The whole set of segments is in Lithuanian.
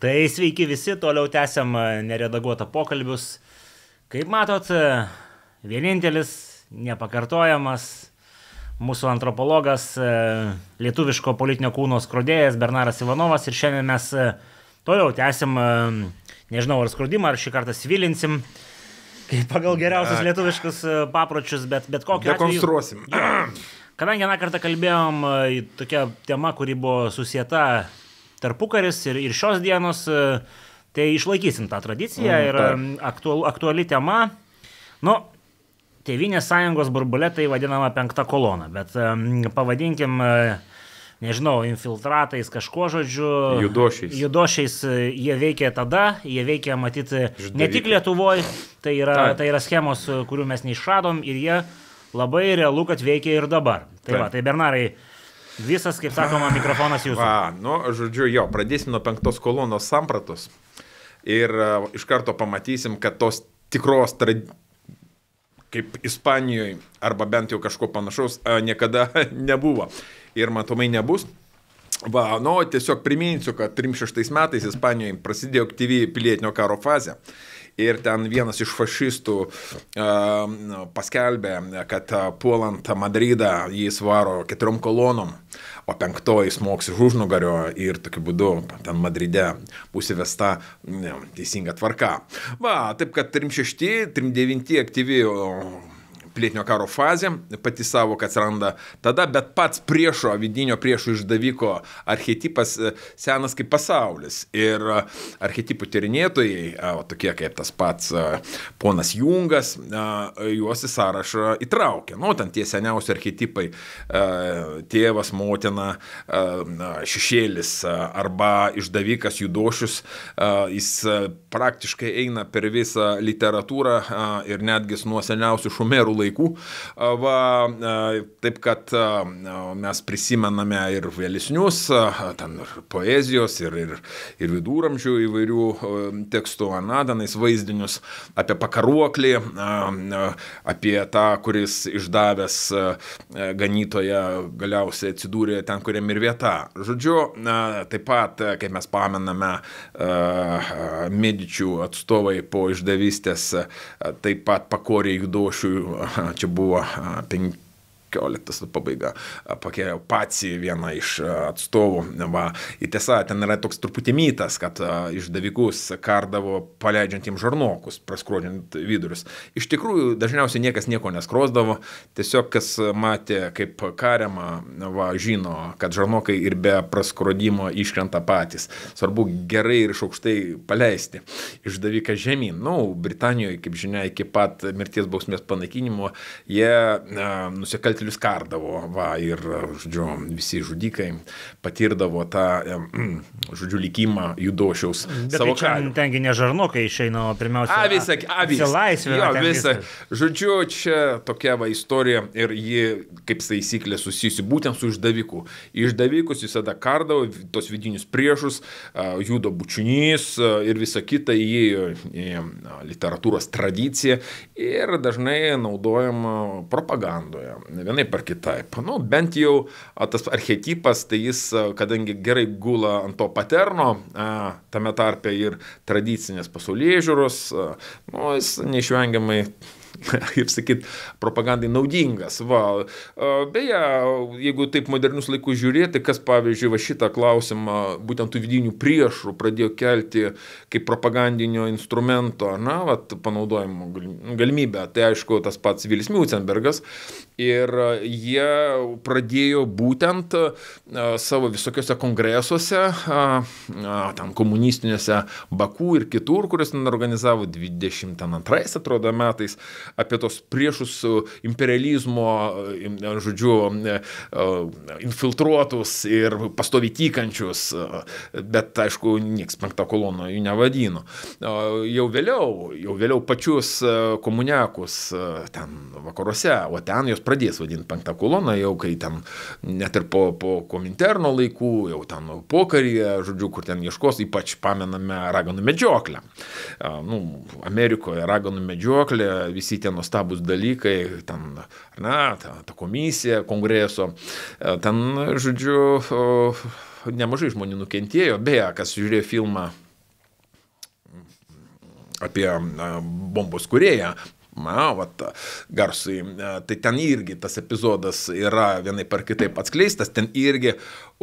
Tai sveiki visi, toliau tęsiam e, neredaguotą pokalbius. Kaip matot, e, vienintelis, nepakartojamas mūsų antropologas, e, lietuviško politinio kūno skrodėjas Bernaras Ivanovas ir šiandien mes toliau tęsim, nežinau ar skrodimą, ar šį kartą svilinsim. Kaip pagal geriausius lietuviškus papročius, bet, bet kokią. Dekonstruosim. Atveju, kadangi aną kartą kalbėjom tokia tema, kuri buvo susieta tarpukaris ir, ir šios dienos, e, tai išlaikysim tą tradiciją mm, ir tai. aktual, aktuali tema. Nu, Tevinės sąjungos burbulė tai vadinama penkta kolona, bet pavadinkim, e, nežinau, infiltratais kažko žodžiu. Judošiais. Judošiais e, jie veikia tada, jie veikia matyti Ždavykai. ne tik Lietuvoje, tai, yra, tai. tai yra schemos, kurių mes neišradom ir jie labai realu, kad veikia ir dabar. Tai, tai. va, tai Bernarai, Visas, kaip sakoma, mikrofonas jūsų. Va, nu, žodžiu, jo, pradėsim nuo penktos kolonos sampratos ir uh, iš karto pamatysim, kad tos tikros tradicijos kaip Ispanijoje, arba bent jau kažko panašaus, e, niekada nebuvo. Ir matomai nebus. Va, nu, tiesiog priminsiu, kad 36 metais Ispanijoje prasidėjo aktyvi pilietinio karo fazė ir ten vienas iš fašistų uh, paskelbė, kad puolant Madridą jis varo keturiom kolonom, o penktoji smoks iš užnugario ir tokiu būdu ten Madride bus įvesta ne, teisinga tvarka. Va, taip kad 36, 39 aktyvi pilietinio karo fazė, pati savo, kad atsiranda tada, bet pats priešo, vidinio priešo išdaviko archetipas e, senas kaip pasaulis. Ir e, archetipų tyrinėtojai, e, o, tokie kaip tas pats ponas Jungas, juos į sąrašą įtraukė. Nu, ten tie seniausi archetipai - tėvas, motina, šešėlis arba išdavikas judošius, jis praktiškai eina per visą literatūrą ir netgi nuo seniausių šumerų laikų vaikų. Va, taip kad mes prisimename ir vėlesnius, ten ir poezijos, ir, ir, ir viduramžių įvairių tekstų, anadanais vaizdinius apie pakaruoklį, apie tą, kuris išdavęs ganytoje galiausiai atsidūrė ten, kuriam ir vieta. Žodžiu, taip pat, kaip mes pamename, medičių atstovai po išdavystės taip pat pakorė judošių 哈，这不啊，挺。15 pabaiga pakėjo patį vieną iš atstovų. Va. Ir tiesa, ten yra toks truputį mytas, kad išdavikus kardavo paleidžiantiems žarnokus, praskrodžiant vidurius. Iš tikrųjų, dažniausiai niekas nieko neskrosdavo, tiesiog kas matė, kaip kariama, va, žino, kad žarnokai ir be praskrodimo iškrenta patys. Svarbu gerai ir iš aukštai paleisti išdaviką žemyn. Na, nu, Britanijoje, kaip žinia, iki pat mirties bausmės panaikinimo jie nusikaltė nusikaltėlius kardavo, va, ir, žodžiu, visi žudikai patirdavo tą, mm, žodžiu, likimą judošiaus mm, Bet tai savo tai karių. Tengi ne žarnokai išeina, o pirmiausia, avis, avis. Laisvė. Jo, visa. Žodžiu, čia tokia va istorija ir ji, kaip taisyklė, susijusi būtent su išdaviku. Išdavikus visada kardavo, tos vidinius priešus, judo bučinys ir visa kita įėjo į literatūros tradiciją ir dažnai naudojama propagandoje vienai par kitaip. Nu, bent jau tas archetipas, tai jis, kadangi gerai gula ant to paterno, tame tarpe ir tradicinės pasaulyje žiūros, nu, jis neišvengiamai kaip sakyt, propagandai naudingas. Va. Beje, jeigu taip modernius laikus žiūrėti, kas pavyzdžiui va šitą klausimą būtent tų vidinių priešų pradėjo kelti kaip propagandinio instrumento, na, va, panaudojimo galimybę, tai aišku tas pats Vilis Miucenbergas, Ir e, jie pradėjo būtent e, savo visokiuose kongresuose, ten komunistinėse Baku ir kitur, kuris organizavo 22 atrodo metais, apie tos priešus imperializmo, e, žodžiu, infiltruotus ir pastovi tykančius, bet aišku, nieks penktą koloną jų nevadino. Jau vėliau, jau vėliau pačius komuniakus ten vakaruose, o ten jos pradės vadinti penktą koloną, jau kai ten net ir po, po kominterno laikų, jau ten pokaryje, žodžiu, kur ten ieškos, ypač pamename raganų medžioklę. Nu, Amerikoje raganų medžioklė, visi tie nuostabus dalykai, ten, na, ta, ta komisija kongreso, ten, žodžiu, nemažai žmonių nukentėjo, beje, kas žiūrėjo filmą apie bombos kurėją, na, vat, garsui. E, tai ten irgi tas epizodas yra vienai par kitaip atskleistas, ten irgi,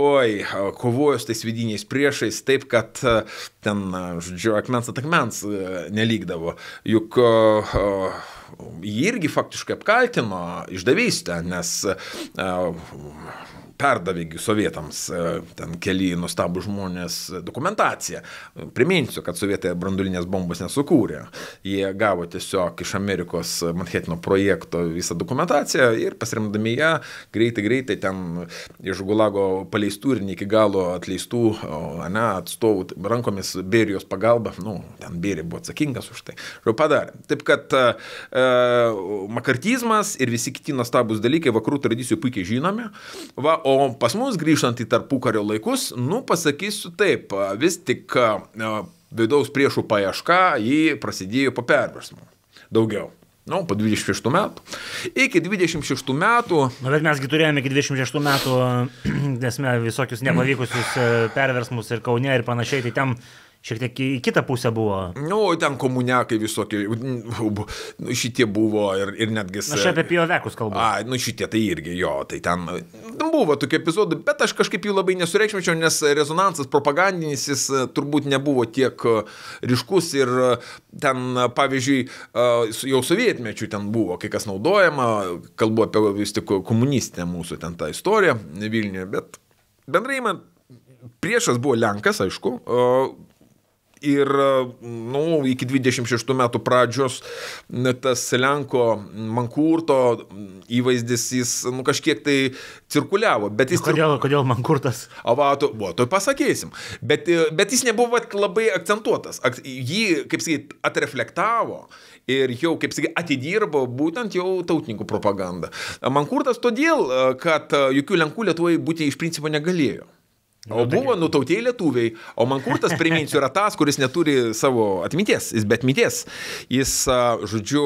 oi, kovoju su tais vidiniais priešais, taip, kad e, ten, e, žodžiu, akmens atakmens nelikdavo. Juk jį irgi faktiškai apkaltino išdavystę, nes perdavė sovietams e, ten keli nustabų žmonės dokumentaciją. Priminsiu, kad sovietai brandulinės bombos nesukūrė. Jie gavo tiesiog iš Amerikos Manhattano projekto visą dokumentaciją ir pasiremdami ją greitai, greitai ten iš Gulago paleistų ir ne iki galo atleistų ne, atstovų rankomis Berijos pagalba, nu, ten Berija buvo atsakingas už tai, jau padarė. Taip kad e, e, makartizmas ir visi kiti nuostabus dalykai vakarų tradicijų puikiai žinomi. Va, o pas mus grįžtant į tarpukario laikus, nu pasakysiu taip, vis tik vidaus priešų paieška jį prasidėjo po perversmo. Daugiau. Nu, po 26 metų. Iki 26 metų. Na, nu, bet mesgi turėjome iki 26 metų, nesme, visokius nepavykusius e, perversmus ir Kaune ir panašiai, tai ten tam Šiek tiek į kitą pusę buvo. Nu, ten komuniakai visokie, nu, šitie buvo ir, ir netgi... Aš apie piovekus kalbu. A, nu šitie tai irgi jo, tai ten nu, buvo tokių epizodų, bet aš kažkaip jų labai nesureikšmėčiau, nes rezonansas propagandinis jis e, turbūt nebuvo tiek e, ryškus ir e, ten, pavyzdžiui, jau sovietmečių ten buvo kai kas naudojama, kalbu apie vis tik komunistinę mūsų ten tą istoriją Vilniuje, bet bendrai man priešas buvo Lenkas, aišku, Ir nu, iki 26 metų pradžios tas Lenko Mankurto įvaizdis, jis nu, kažkiek tai cirkuliavo. Bet jis... Nu, kodėl, cirku... kodėl Mankurtas? Avato, buvo, to pasakysim. Bet, e, bet jis nebuvo labai akcentuotas. Jį, kaip sakyt, atreflektavo ir jau, kaip sakyt, atidirbo būtent jau tautininkų propagandą. Mankurtas todėl, e, kad e, jokių Lenkų Lietuvoje būti iš principo negalėjo. O nu, buvo nutautieji lietuviai, o Mankurtas, priminsiu, yra tas, kuris neturi savo atminties, jis bet mities, jis, žodžiu,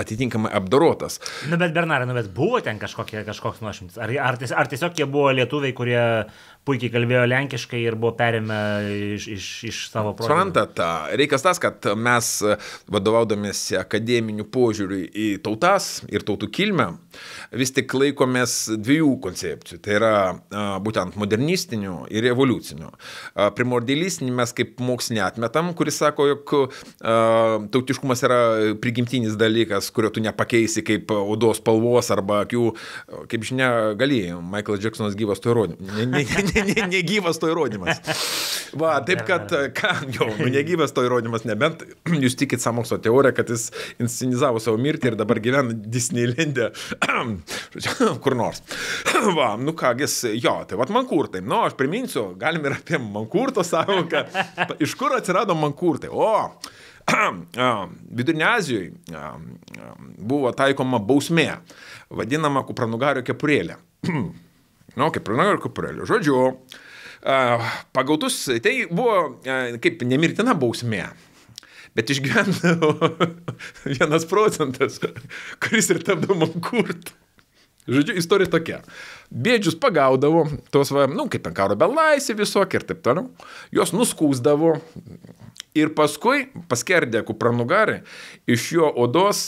atitinkamai apdorotas. Na nu, bet Bernarai, nu bet buvo ten kažkokie, kažkoks nuošimtis, ar, ar, tiesiog, ar tiesiog jie buvo lietuviai, kurie puikiai kalbėjo lenkiškai ir buvo perėmę iš, iš, iš savo projektų. Suprantate, reikas tas, kad mes e, vadovaudomėsi akademiniu požiūriu į tautas ir tautų kilmę, vis tik laikomės dviejų koncepcijų. Tai yra e, būtent modernistinių ir revoliucinių. E, primordialistinį mes kaip mokslinį atmetam, kuris sako, jog tautiškumas yra prigimtinis dalykas, kurio tu nepakeisi kaip odos spalvos arba akių, kaip žinia, gali. Michael Jacksonas gyvas to įrodė. negyvas to įrodymas. Va, taip kad, ką, jau, nu, negyvas to įrodymas, nebent jūs tikit samokslo teoriją, kad jis inscenizavo savo mirtį ir dabar gyvena Disneylande, kur nors. Va, nu kągis, jo, tai vad mankurtai. Nu, aš priminsiu, galim ir apie mankurto savoką. Iš kur atsirado mankurtai? O, Vidurinė Azijoje buvo taikoma bausmė, vadinama kupranugario kepurėlė nu, kaip ir noriu kupurėlių. Žodžiu, pagautus, tai buvo kaip nemirtina bausmė. Bet išgyvendavo vienas procentas, kuris ir tapdavo kurt. Žodžiu, istorija tokia. Bėdžius pagaudavo, tos, va, nu, kaip ten karo belaisė visokie ir taip toliau. Jos nuskūsdavo, Ir paskui paskerdė kupranugarį, iš jo odos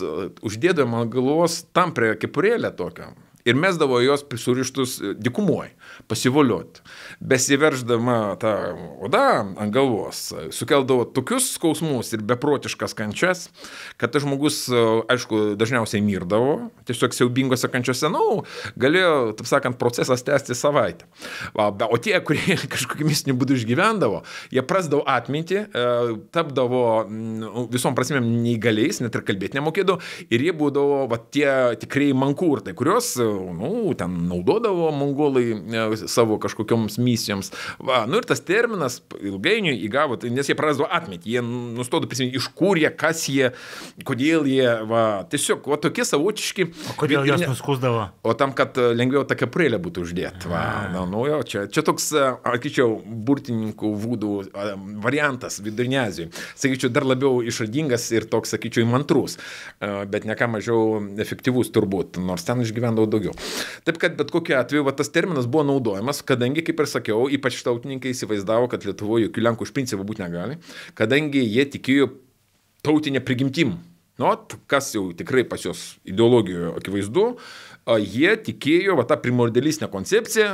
uždėdama galvos tam prie kepurėlę tokią, ir mesdavo jos surištus e, dikumuoj, pasivoliuot. Besiverždama tą odą ant galvos, e, sukeldavo tokius skausmus ir beprotiškas kančias, kad tas žmogus, e, aišku, dažniausiai mirdavo, tiesiog siaubingose kančiose, na, nu, galėjo, taip sakant, procesas tęsti savaitę. O tie, kurie kažkokiu mistiniu būdu išgyvendavo, jie prasdavo atminti, tapdavo mm, nu, visom prasmėm neįgaliais, net ir kalbėti nemokėdavo, ir jie būdavo va, tie tikrieji mankūrtai, kuriuos nu, ten naudodavo mongolai e, savo kažkokioms misijoms. Va, nu ir tas terminas ilgainiui įgavo, tai, nes jie prarado atmintį, jie nustodo prisiminti, iš kur jie, kas jie, kodėl jie, va, tiesiog, va, tokie savotiški. O kodėl juos nuskusdavo? O tam, kad e, lengviau tą kaprėlę būtų uždėti. Va, na, nu jo, čia, čia toks, e, atkyčiau, burtininkų vūdų variantas vidurinėzijai. Sakyčiau, dar labiau išradingas ir toks, sakyčiau, įmantrus, bet ne ką mažiau efektyvus turbūt, nors ten išgyvendavo daug daugiau. Taip kad bet kokiu atveju va, tas terminas buvo naudojamas, kadangi, kaip ir sakiau, ypač tautininkai įsivaizdavo, kad Lietuvoje jokių Lenkų iš principo būti negali, kadangi jie tikėjo tautinė prigimtim. Nu, kas jau tikrai pas jos ideologijoje akivaizdu, jie tikėjo va, tą primordialistinę koncepciją,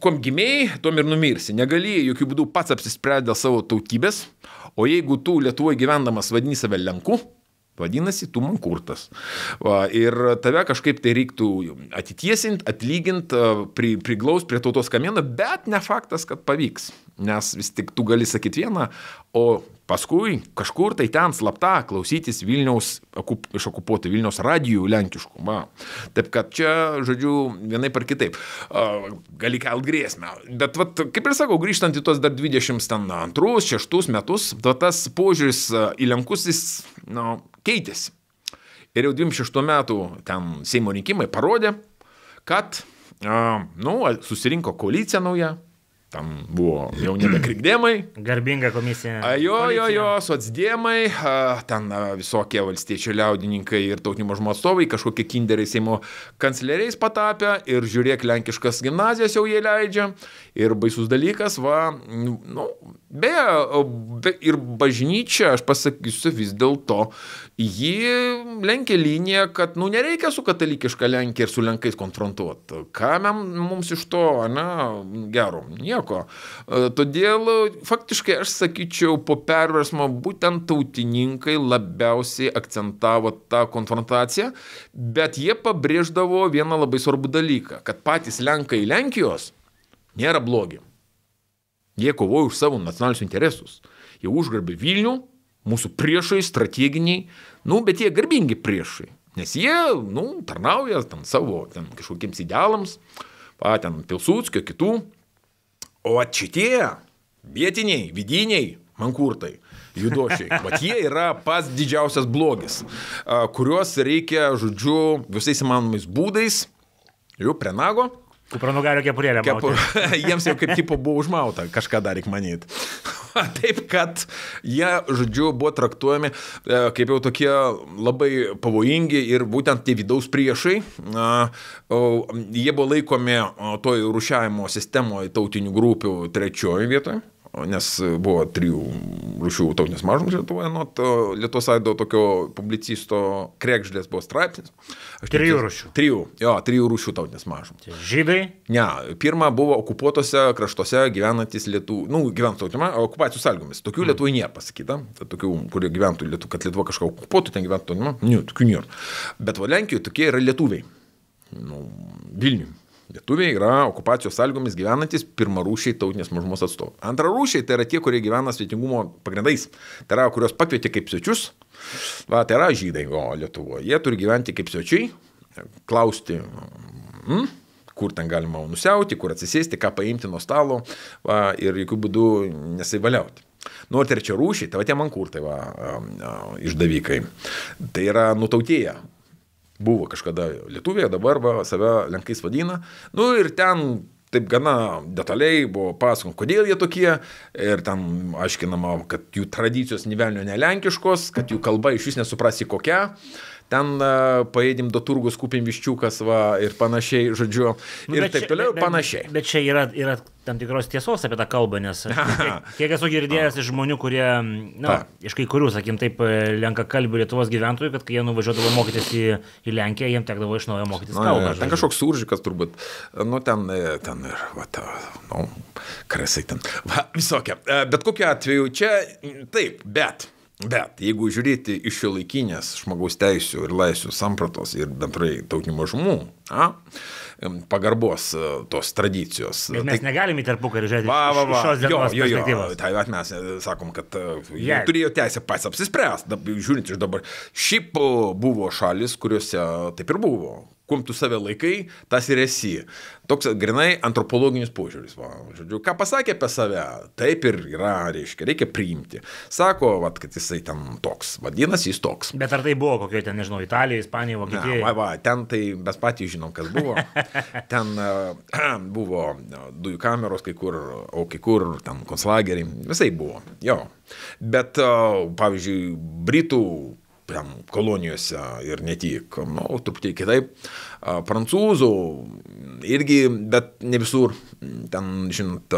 kom gimiai, tom ir numirsi. Negalėjai jokių būdų pats apsispręsti dėl savo tautybės, o jeigu tu Lietuvoje gyvendamas vadini save Lenku, Vadinasi, tu man kurtas. Va, ir tave kažkaip tai reiktų atitiesinti, atlyginti, pri, priglaus prie tautos kamieną, bet ne faktas, kad pavyks. Nes vis tik tu gali sakyti vieną, o paskui kažkur tai ten slapta klausytis Vilniaus, okup, iš okupuotų Vilniaus radijų lenkiškų. Va. Taip kad čia, žodžiu, vienai par kitaip uh, gali kelt grėsmę. Bet vat, kaip ir sakau, grįžtant į tos dar 22-6 metus, vat, tas požiūris į lenkus jis, na, nu, keitėsi. Ir jau 26 metų ten Seimo rinkimai parodė, kad, nu, susirinko koalicija nauja, Tam buvo jau nebe krikdėmai. Garbinga komisija. Jo, jo, jo, sotsdėmai, ten visokie valstiečių liaudininkai ir tautinimo žmonių atstovai, kažkokie kinderiai Seimo kancleriais patapę ir žiūrėk, lenkiškas gimnazijas jau jie leidžia. Ir baisus dalykas, va, nu, beje, be, ir bažnyčia, aš pasakysiu vis dėlto, ji lenkia liniją, kad, nu, nereikia su katalikiška Lenkija ir su Lenkais konfrontuoti. Ką mums iš to, na, gero? Nieko nieko. E, todėl e, faktiškai aš sakyčiau, po perversmo būtent tautininkai labiausiai akcentavo tą konfrontaciją, bet jie pabrėždavo vieną labai svarbų dalyką, kad patys Lenkai Lenkijos nėra blogi. Jie kovoja už savo nacionalinius interesus. Jie užgrabė Vilnių, mūsų priešai, strateginiai, nu, bet jie garbingi priešai. Nes jie, nu, tarnauja ten savo ten, kažkokiems idealams, a, ten Pilsūtskio, kitų. O šitie vietiniai, vidiniai mankurtai, judošiai. Bet jie yra pats didžiausias blogis, kuriuos reikia, žodžiu, visais įmanomais būdais, jau prie nago, Kupranugario kepurėlė. Kepur... Jiems jau kaip tipo buvo užmauta, kažką dar reikia manyti. Taip, kad jie, žodžiu, buvo traktuojami e, kaip jau tokie labai pavojingi ir būtent tie vidaus priešai, jie buvo laikomi toj rušiavimo sistemoje tautinių grupių trečiojo vietoje nes buvo trijų rūšių tautinės mažumos Lietuvoje, nuo to Lietuvos aido tokio publicisto Krekždės buvo straipsnis. Aš trijų tiesiog, rūšių. Trijų, jo, trijų rūšių tautinės mažumos. Tai žydai? Ne, pirma buvo okupuotose kraštuose gyvenantis lietų, nu, gyventų tautimą, okupacijų sąlygomis. Tokių mm. lietuvių nėra pasakyta, tai tokių, kurie gyventų lietuvių, kad Lietuva kažką okupuotų, ten gyventų tautimą, ne, tokių nėra. Bet va Lenkijoje tokie yra lietuviai. Nu, Vilniui Lietuviai yra okupacijos sąlygomis gyvenantis pirmarūšiai tautinės mažumos atstovai. Antrarūšiai tai yra tie, kurie gyvena svetingumo pagrindais. Tai yra, kurios pakvietė kaip svečius. Va, tai yra žydai, o Lietuvoje. Jie turi gyventi kaip svečiai, klausti, mm, kur ten galima nusiauti, kur atsisėsti, ką paimti nuo stalo va, ir jokių būdų nesivaliauti. Nu, ir trečia rūšį, tai va tie mankurtai, va, išdavikai. Tai yra nutautėję buvo kažkada Lietuvė, dabar va, save lenkais vadina. Nu ir ten taip gana detaliai buvo pasakoma, kodėl jie tokie. Ir ten aiškinama, kad jų tradicijos nivelnio nelenkiškos, kad jų kalba iš vis nesuprasi kokia ten e, paėdim du turgus, kupim viščiukas va, ir panašiai, žodžiu, nu, ir taip čia, toliau, ir panašiai. Bet, bet čia yra, yra tam tikros tiesos apie tą kalbą, nes kiek, kiek esu girdėjęs iš žmonių, kurie, na, Ta. iš kai kurių, sakim, taip, e, lenka kalbį Lietuvos gyventojų, kad kai jie nuvažiuodavo mokytis į, į Lenkiją, jiems tekdavo iš naujo mokytis na, kalbą. E, ten kažkoks suržikas turbūt, nu ten, ten ir, va, ta, nu, krasai ten, va, visokia. Bet kokiu atveju čia taip, bet. Bet jeigu žiūrėti iš šiuolaikinės žmogaus teisų ir laisvių sampratos ir bendrai tautinių mažumų, a, pagarbos e, tos tradicijos. Bet e, mes tai, negalime į tarpukarį žiūrėti va, va, va, šios dienos jo, jo, jo, tai mes e, sakom, kad jie turėjo teisę pats apsispręsti, žiūrint iš dabar. Šiaip buvo šalis, kuriuose taip ir buvo kuom tu save laikai, tas ir esi. Toks grinai antropologinis požiūris. Va, žodžiu, ką pasakė apie save, taip ir yra, reiškia, reikia priimti. Sako, va, kad jisai ten toks, vadinasi, jis toks. Bet ar tai buvo kokioje ten, nežinau, Italijoje, Ispanijoje, Vokietijoje? Va, va, ten tai mes patys žinom, kas buvo. ten uh, buvo dujų kameros, kai kur, o kai kur ten konslageriai, visai buvo. Jo. Bet, uh, pavyzdžiui, Britų kolonijose ir ne tik, nu, truputį kitaip. Prancūzų irgi, bet ne visur, ten, žinot,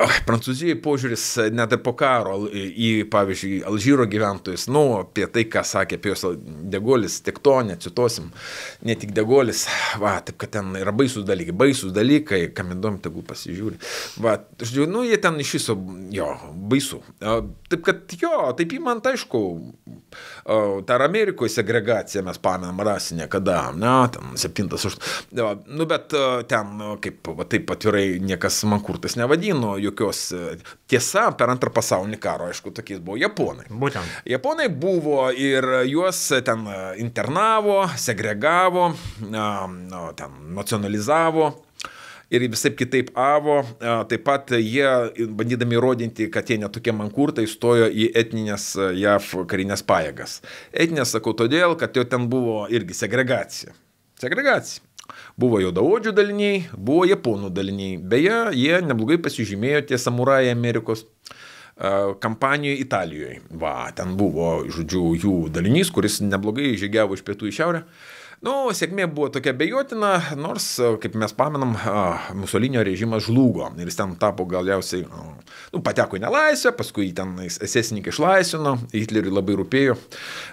Prancūzijai požiūris e, net po karo e, į, pavyzdžiui, Alžyro gyventojus, nu, apie tai, ką sakė Pijos Degolis, tik to necituosim, ne tik Degolis, va, taip, kad ten yra baisūs dalykai, baisūs dalykai, kam įdomu, tegul pasižiūri. Va, žodžiu, nu, jie ten iš viso, jo, baisų. Taip, kad jo, taip įmant, aišku, dar Amerikoje segregacija mes pamenam rasinę, kada, na, ten 7-8, nu, bet ten, kaip, va, taip atvirai niekas man kurtas nevadino, jų jokios. E, tiesa, per antrą pasaulinį karą, aišku, tokiais buvo japonai. Būtent. Japonai buvo ir juos ten e, internavo, segregavo, ten nacionalizavo ir visai kitaip avo. E, taip pat jie, bandydami įrodinti, kad jie netokie mankurtai, stojo į etninės JAV karinės pajėgas. Etinės sakau todėl, kad jo ten buvo irgi segregacija. Segregacija. Buvo juodaodžių daliniai, buvo japonų daliniai. Beje, jie neblogai pasižymėjo tie samurajai Amerikos e, kampanijoje Italijoje. Va, ten buvo, žodžiu, jų dalinys, kuris neblogai žygiavo iš pietų į šiaurę. Uh, Nu, sėkmė buvo tokia bejotina, nors, kaip mes pamenam, Musolinio režimas žlugo ir jis ten tapo galiausiai, nu, pateko į nelaisvę, paskui ten esesininkai išlaisvino, Hitleriui labai rūpėjo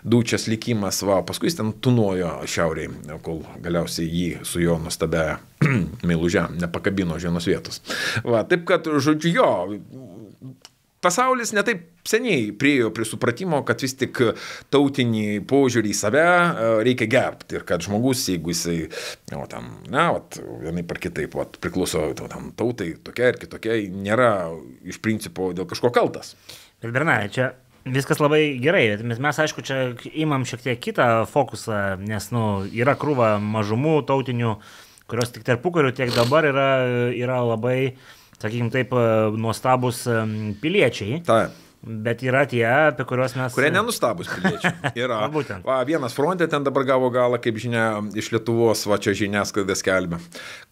dučias likimas, va, paskui jis ten tunojo šiauriai, kol galiausiai jį su jo nustabę meilužę nepakabino žienos vietos. Va, taip kad, žodžiu, jo, pasaulis netaip seniai priejo prie supratimo, kad vis tik tautinį požiūrį į save e, reikia gerbti ir kad žmogus, jeigu jisai, o tam, na, vat, vienai par kitaip, vat, priklauso o, tam, tautai tokia ir kitokia, nėra iš principo dėl kažko kaltas. Bet Bernarė, čia viskas labai gerai, bet mes, mes aišku, čia imam šiek tiek kitą fokusą, nes, nu, yra krūva mažumų tautinių, kurios tik tarpukariu, tiek dabar yra, yra labai uh, sakykime taip, e, nuostabus e, piliečiai. Taip. Bet yra tie, apie kuriuos mes. Kurie nenustabus piliečiai. Yra. būtent. Va, vienas fronte ten dabar gavo galą, kaip žinia, iš Lietuvos, va čia žiniasklaida skelbia,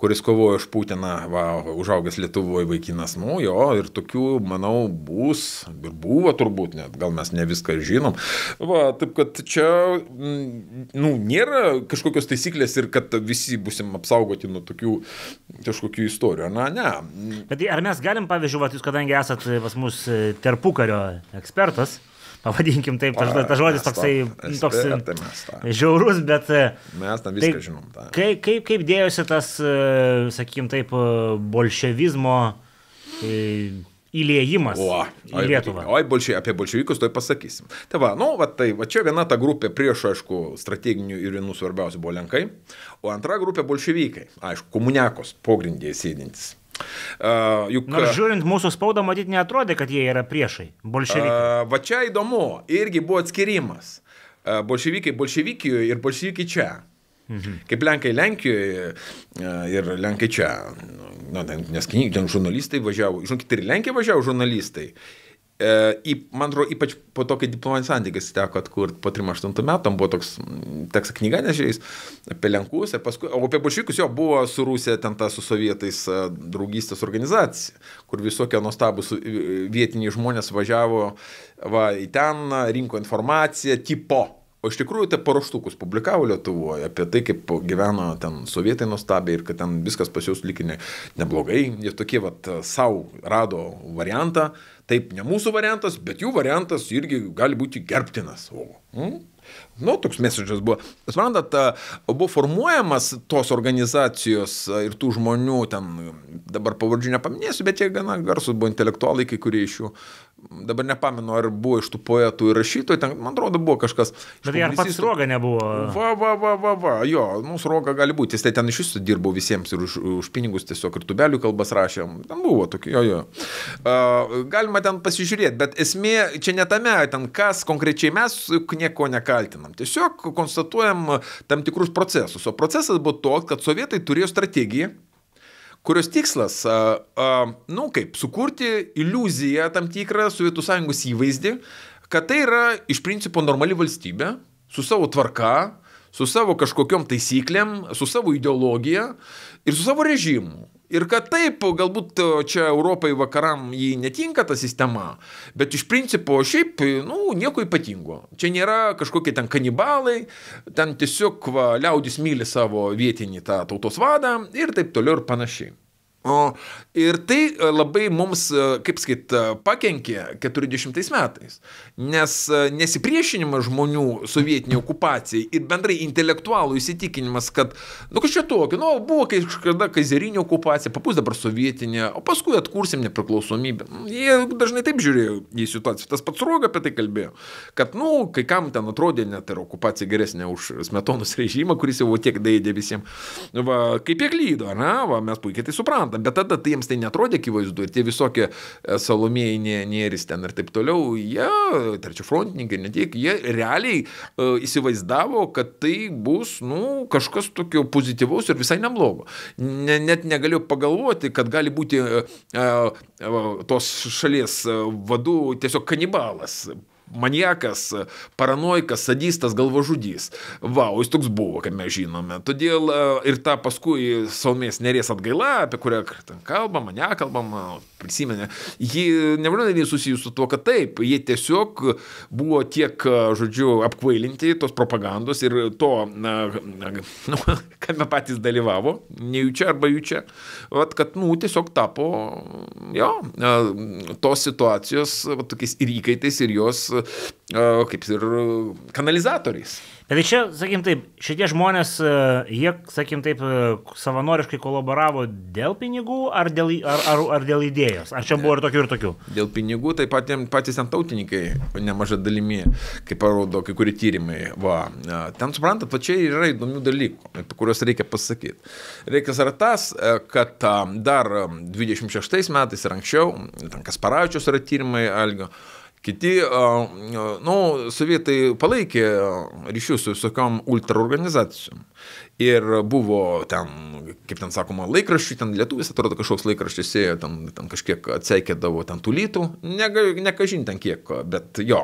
kuris kovojo už Putiną, va, užaugęs Lietuvoje vaikinas. Nu jo, ir tokių, manau, bus, ir buvo turbūt, net gal mes ne viską žinom. Va, taip kad čia, mm, nu, nėra kažkokios taisyklės ir kad visi busim apsaugoti nuo tokių kažkokių istorijų. Na, ne. Bet tai ar mes galim, pavyzdžiui, vat, jūs kadangi esat e, pas mus e, terpukario ekspertas, pavadinkim taip, tas ta žodis toksai, toks e, žiaurus, bet... Mes tam viską tai, žinom. Ta. Kaip, kaip, kaip dėjosi tas, sakykim taip, bolševizmo... Tai, įlėjimas o, į Lietuvą. Oi, bolšie, apie bolševikus tai pasakysim. Tai va, nu, va, tai va čia viena ta grupė prieš, aišku, strateginių ir vienų svarbiausių buvo lenkai, o antra grupė bolševikai, aišku, komuniakos pogrindėje sėdintis. Uh, juk, Nors žiūrint mūsų spaudą, matyt, neatrodė, kad jie yra priešai, bolševikai. Uh, va čia įdomu, irgi buvo atskirimas. Uh, bolševikai Bolševikijoje ir bolševikai čia. Mhm. Kaip Lenkai Lenkijoje e, ir Lenkai čia, na, nes knyg, ten žurnalistai važiavo, žinokit, ir Lenkijoje važiavo žurnalistai. E, į, man atrodo, ypač po to, kai diplomatinis santykis teko atkurti po 38 metam, buvo toks teks knyga nežiais apie Lenkus, ir paskui, o apie bolšykus jo buvo su Rusija ten ta su sovietais e, draugystės organizacija, kur visokie nuostabus e, vietiniai žmonės važiavo va, į ten, rinko informaciją, tipo O iš tikrųjų, tai paruoštukus publikavo Lietuvoje apie tai, kaip gyveno ten sovietai nuostabiai ir kad ten viskas pas juos lyg ne, neblogai. Jie tokie vat savo rado variantą. Taip, ne mūsų variantas, bet jų variantas irgi gali būti gerbtinas. O, mm? Nu, toks mesečas buvo. Suprantat, buvo formuojamas tos organizacijos ir tų žmonių, ten dabar pavardžių nepaminėsiu, bet jie gana garsus buvo intelektualai, kai kurie iš jų. Uh, dabar nepamenu, ar buvo iš tų poetų ir rašytojų, ten, man atrodo, buvo kažkas. Bet ar pats roga nebuvo? Va, va, va, va, va, jo, mūsų nu, roga gali būti, jis tai ten iš jūsų dirbo visiems ir už, už pinigus tiesiog ir tubelių kalbas rašėm, ten buvo tokie, jo, jo. Uh, galima ten pasižiūrėti, bet esmė čia ne tame, ten kas konkrečiai mes nieko nekaltinam, tiesiog konstatuojam tam tikrus procesus, o procesas buvo toks, kad sovietai turėjo strategiją, kurios tikslas, a, a, nu kaip, sukurti iliuziją tam tikrą Sovietų sąjungos įvaizdį, kad tai yra iš principo normali valstybė, su savo tvarka, su savo kažkokiom taisyklėm, su savo ideologija ir su savo režimu. Ir kad taip, galbūt čia Europai vakaram jį netinka ta sistema, bet iš principo šiaip, nu, nieko ypatingo. Čia nėra kažkokie ten kanibalai, ten tiesiog va, liaudis myli savo vietinį tą tautos vadą ir taip toliau ir panašiai. Ir tai e, labai mums, e, kaip sakyt, e, pakenkė 40 metais, nes nesipriešinimas žmonių sovietiniai okupacijai ir bendrai intelektualų įsitikinimas, kad, nu kažkaip tokio, nu buvo kažkada kaizerinė okupacija, papus dabar sovietinė, o paskui atkursim nepriklausomybę. Nu, jie dažnai taip žiūrėjo į situaciją, tas pats Roga apie tai kalbėjo, kad, nu, kai kam ten atrodė net ir okupacija geresnė už smetonus režimą, kuris jau tiek daidė visiems. Va, kaip jie klydo, na, va, mes puikiai tai suprantame supranta, bet tada tai jiems tai netrodė akivaizdu ir tie visokie e, salomėjai nėris ten ir taip toliau, jie, trečiafrontininkai, netiek, jie realiai uh, įsivaizdavo, kad tai bus, nu, kažkas tokio pozityvaus ir visai neblogo. Ne, net negalėjau pagalvoti, kad gali būti uh, uh, tos šalies vadų tiesiog kanibalas maniekas, paranoikas, sadistas, galvažudys. Va, o jis toks buvo, kaip mes žinome. Todėl ir ta paskui Saumės nerės atgaila, apie kurią kalbama, nekalbama, prisimenė, ji nebūtinai susijusi su tuo, kad taip, jie tiesiog buvo tiek, žodžiu, apkvailinti tos propagandos ir to, na, na, kame patys dalyvavo, nejučia arba jučia, vat, kad, nu, tiesiog tapo, jo, tos situacijos, vat, tokiais ir įkaitais, ir jos kaip ir kanalizatoriais. Bet čia, sakykim taip, šitie žmonės, jie, sakykim taip, savanoriškai kolaboravo dėl pinigų ar dėl, ar, ar, ar dėl idėjos? Ar čia buvo ir tokių, ir tokių? Dėl pinigų, taip pat patys ten tautininkai nemaža dalimi, kaip parodo kai kurie tyrimai. Va, ten suprantat, va čia yra įdomių dalykų, apie kuriuos reikia pasakyti. Reikas yra tas, kad dar 26 metais ir anksčiau, ten Kasparavičius yra tyrimai, Algio, Kiti, nu, sovietai palaikė ryšius su visokiom ultraorganizacijom. Ir buvo ten, kaip ten sakoma, laikraščių, ten lietuvis, atrodo, kažkoks laikraštis ėjo, ten, ten kažkiek atseikėdavo ten tulytų, nekažin ne ten kiek, bet jo,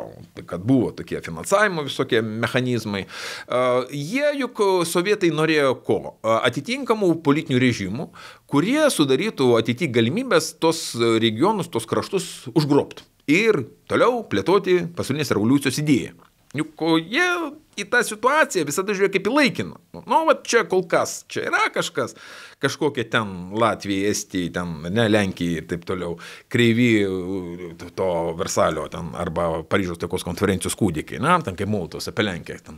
kad buvo tokie finansavimo visokie mechanizmai. Uh, jie juk sovietai norėjo ko? Atitinkamų politinių režimų, kurie sudarytų ateityje galimybės tos regionus, tos kraštus užgrobti ir toliau plėtoti pasaulinės revoliucijos idėją. Juk jie į tą situaciją visada žiūrėjo kaip į laikiną. Nu, nu va čia kol kas, čia yra kažkas, kažkokie ten Latvijai, Estijai, ten, ne, Lenkijai ir taip toliau, kreivy to Versalio ten arba Paryžiaus taikos konferencijos kūdikiai, na, ten kaip Multos apie Lenkiją, ten,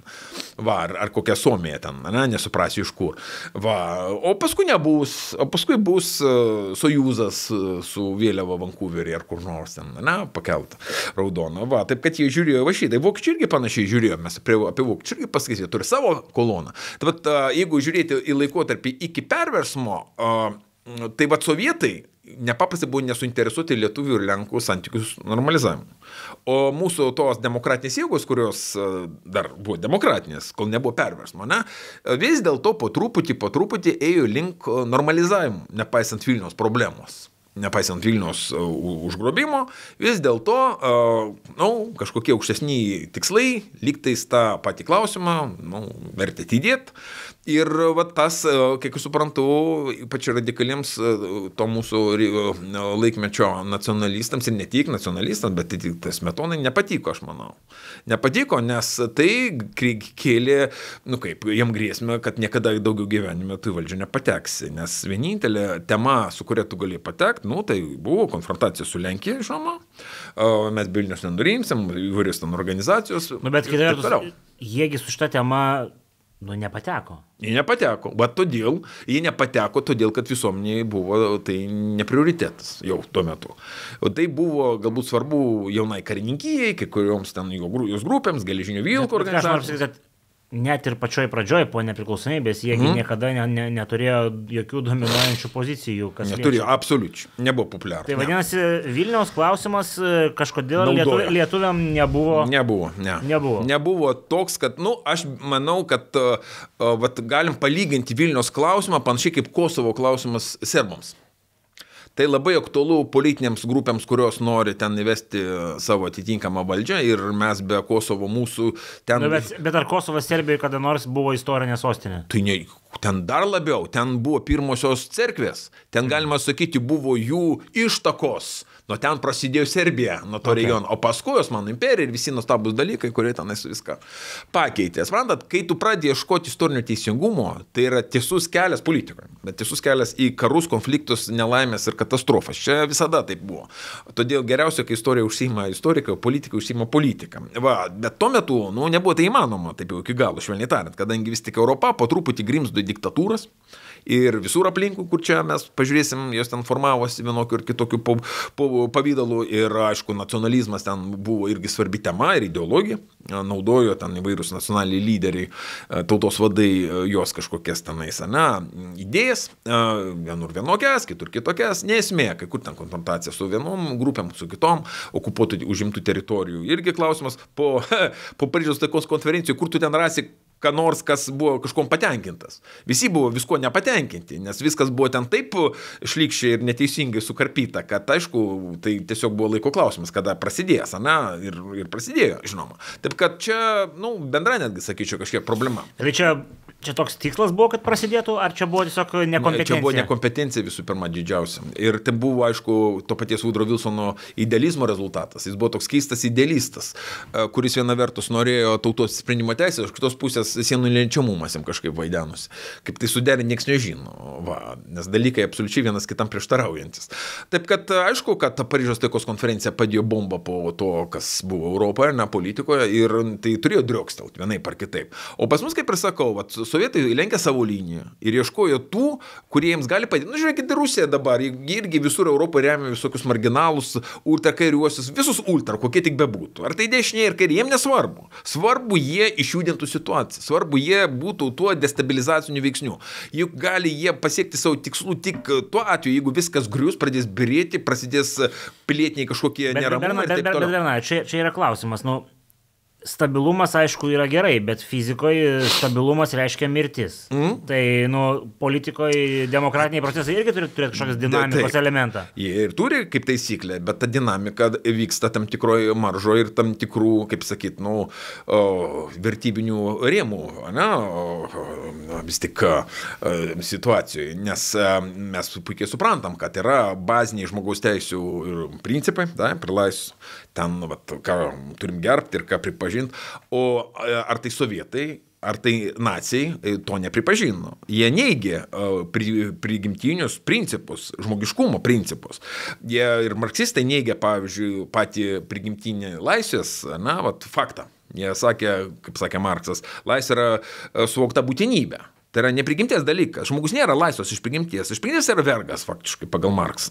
va, ar, ar kokią Suomiją ten, na, nesuprasi iš kur. Va, o paskui nebus, o paskui bus e, Sojuzas e, su vėliava Vancouveriai ar kur nors ten, na, pakeltą raudoną. Va, taip kad jie žiūrėjo va šitai. Vokiečiai irgi panašiai žiūrėjo, mes prie, apie vokiečiai irgi pasakysime, turi savo koloną. Tai vat, e, jeigu žiūrėti į laikotarpį iki perversmo, klausimo, tai vad sovietai nepaprastai buvo nesuinteresuoti lietuvių ir lenkų santykius normalizavimu. O mūsų tos demokratinės jėgos, kurios e, dar buvo demokratinės, kol nebuvo perversmo, ne, vis dėlto po truputį, po truputį ėjo link e, normalizavimo, nepaisant Vilniaus problemos. Nepaisant Vilnius e, užgrobimo, vis dėlto nu, kažkokie aukštesni tikslai, lyg tais tą patį klausimą, nu, vertė atidėti. Ir va, tas, e, kiek suprantu, ypač radikaliems e, to mūsų e, laikmečio nacionalistams ir ne tik nacionalistams, bet ir tas metonai nepatiko, aš manau. Nepatiko, nes tai kėlė, nu kaip, jam grėsmę, kad niekada daugiau gyvenime tu į valdžią nepateksi. Nes vienintelė tema, su kuria tu gali patekti, nu tai buvo konfrontacija su Lenkija, žinoma. Mes Vilnius nenurimsim, įvairios ten organizacijos. Nu, bet kitaip toliau. Jiegi su šita tema Nu, nepateko. Jie nepateko. Va todėl, jie nepateko, todėl, kad visuomeniai buvo tai neprioritetas jau tuo metu. O tai buvo galbūt svarbu jaunai karininkijai, kai kurioms ten jos grupėms, geležinio vilko organizacijoms net ir pačioj pradžioj po nepriklausomybės jie mm. niekada ne, ne, neturėjo jokių dominuojančių pozicijų. Neturėjo, absoliučiai, nebuvo populiarų. Tai ne. vadinasi, ne. Vilniaus klausimas e, kažkodėl lietuvi, lietuviam nebuvo. Nebuvo, ne. Nebuvo. Nebuvo toks, kad, na, nu, aš manau, kad uh, vat, galim palyginti Vilniaus klausimą panašiai kaip Kosovo klausimas serbams. Tai labai aktualu politinėms grupėms, kurios nori ten įvesti e, savo atitinkamą valdžią ir mes be Kosovo mūsų ten... Bet, bet ar Kosovas Serbijoje kada nors buvo istorinė sostinė? Tai ne, ten dar labiau, ten buvo pirmosios cerkvės, ten galima sakyti buvo jų ištakos Nuo ten prasidėjo Serbija, nuo to okay. regiono. O paskui Osmanų imperija ir visi nuostabus dalykai, kurie tenais viską pakeitė. Sprendat, kai tu pradėjai ieškoti istorinio teisingumo, tai yra tiesus kelias politikoje, bet tiesus kelias į karus, konfliktus, nelaimės ir katastrofas. Čia visada taip buvo. Todėl geriausia, kai istorija užsima istorikai, politika užsima politiką. Va, bet tuo metu, nu, nebuvo tai įmanoma, taip jau iki galo, švelniai tariant, kadangi vis tik Europa po truputį grimzdo į diktatūras ir visur aplinkų, kur čia mes pažiūrėsim, jos ten formavosi vienokiu ir kitokiu pavydalu ir aišku, nacionalizmas ten buvo irgi svarbi tema ir ideologija, naudojo ten įvairūs nacionaliniai lyderiai, tautos vadai jos kažkokias tenais, ne, idėjas, vienur vienokias, kitur kitokias, nesmė, kai kur ten konfrontacija su vienom grupėm, su kitom, okupuotų užimtų teritorijų. Irgi klausimas, po, po Paryžiaus taikos konferencijų, kur tu ten rasi ką nors, kas buvo kažkom patenkintas. Visi buvo visko nepatenkinti, nes viskas buvo ten taip uh, šlikščiai ir neteisingai sukarpyta, kad aišku, tai tiesiog buvo laiko klausimas, kada prasidės, na, ir, ir prasidėjo, žinoma. Taip kad čia, na, nu, bendra netgi, sakyčiau, kažkiek problema. Tai čia Čia toks tikslas buvo, kad prasidėtų, ar čia buvo tiesiog nekompetencija? Ne, čia buvo nekompetencija visų pirma didžiausia. Ir tai buvo, aišku, to paties Udro Vilsono idealizmo rezultatas. Jis buvo toks keistas idealistas, e, kuris viena vertus norėjo tautos sprendimo teisės, iš kitos pusės sienų lenčiamumas jam kažkaip vaidenus. Kaip tai suderinti, nieks nežino. Va, nes dalykai absoliučiai vienas kitam prieštaraujantis. Taip kad, e, aišku, kad ta Paryžiaus taikos konferencija padėjo bombą po to, kas buvo Europoje, ne politikoje, ir tai turėjo drėkstauti vienaip ar kitaip. O pas mus, kaip ir sakau, vat, sovietai lenkė savo liniją ir ieškojo tų, kurie jiems gali padėti. Na, nu, žiūrėkite, Rusija dabar irgi visur Europoje remia visokius marginalus, ultrakariuosius, visus ultra, kokie tik bebūtų. Ar tai dešinė ir kairė, jiems nesvarbu. Svarbu jie išjudintų situaciją, svarbu jie būtų tuo destabilizaciniu veiksniu. Juk gali jie pasiekti savo tikslų tik tuo atveju, jeigu viskas grius, pradės birėti, prasidės pilietiniai kažkokie neramumai. Čia, čia yra klausimas. Nu, Stabilumas, aišku, yra gerai, bet fizikoje stabilumas reiškia mirtis. Mm. Tai, nu, politikoje demokratiniai procesai irgi turi turėti kažkokias dinamikos Taip. elementą. Jie ir turi kaip taisyklė, bet ta dinamika vyksta tam tikroje maržoje ir tam tikrų, kaip sakyt, nu, o, vertybinių rėmų, ne, o, vis tik o, situacijoje. Nes mes puikiai suprantam, kad yra baziniai žmogaus teisų principai, da, prilais ten, nu, vat, ką turim gerbti ir ką pripažinti. O e, ar tai sovietai, ar tai nacijai e, to nepripažino. Jie neigė e, pri, prigimtinius principus, žmogiškumo principus. Jie ir marksistai neigė, pavyzdžiui, patį prigimtinį laisvės, na, vat, faktą. Jie sakė, kaip sakė Marksas, laisvė yra suvokta būtinybė. Tai yra neprigimties dalykas. Žmogus nėra laisvas iš prigimties. Iš prigimties yra vergas faktiškai pagal Marksą,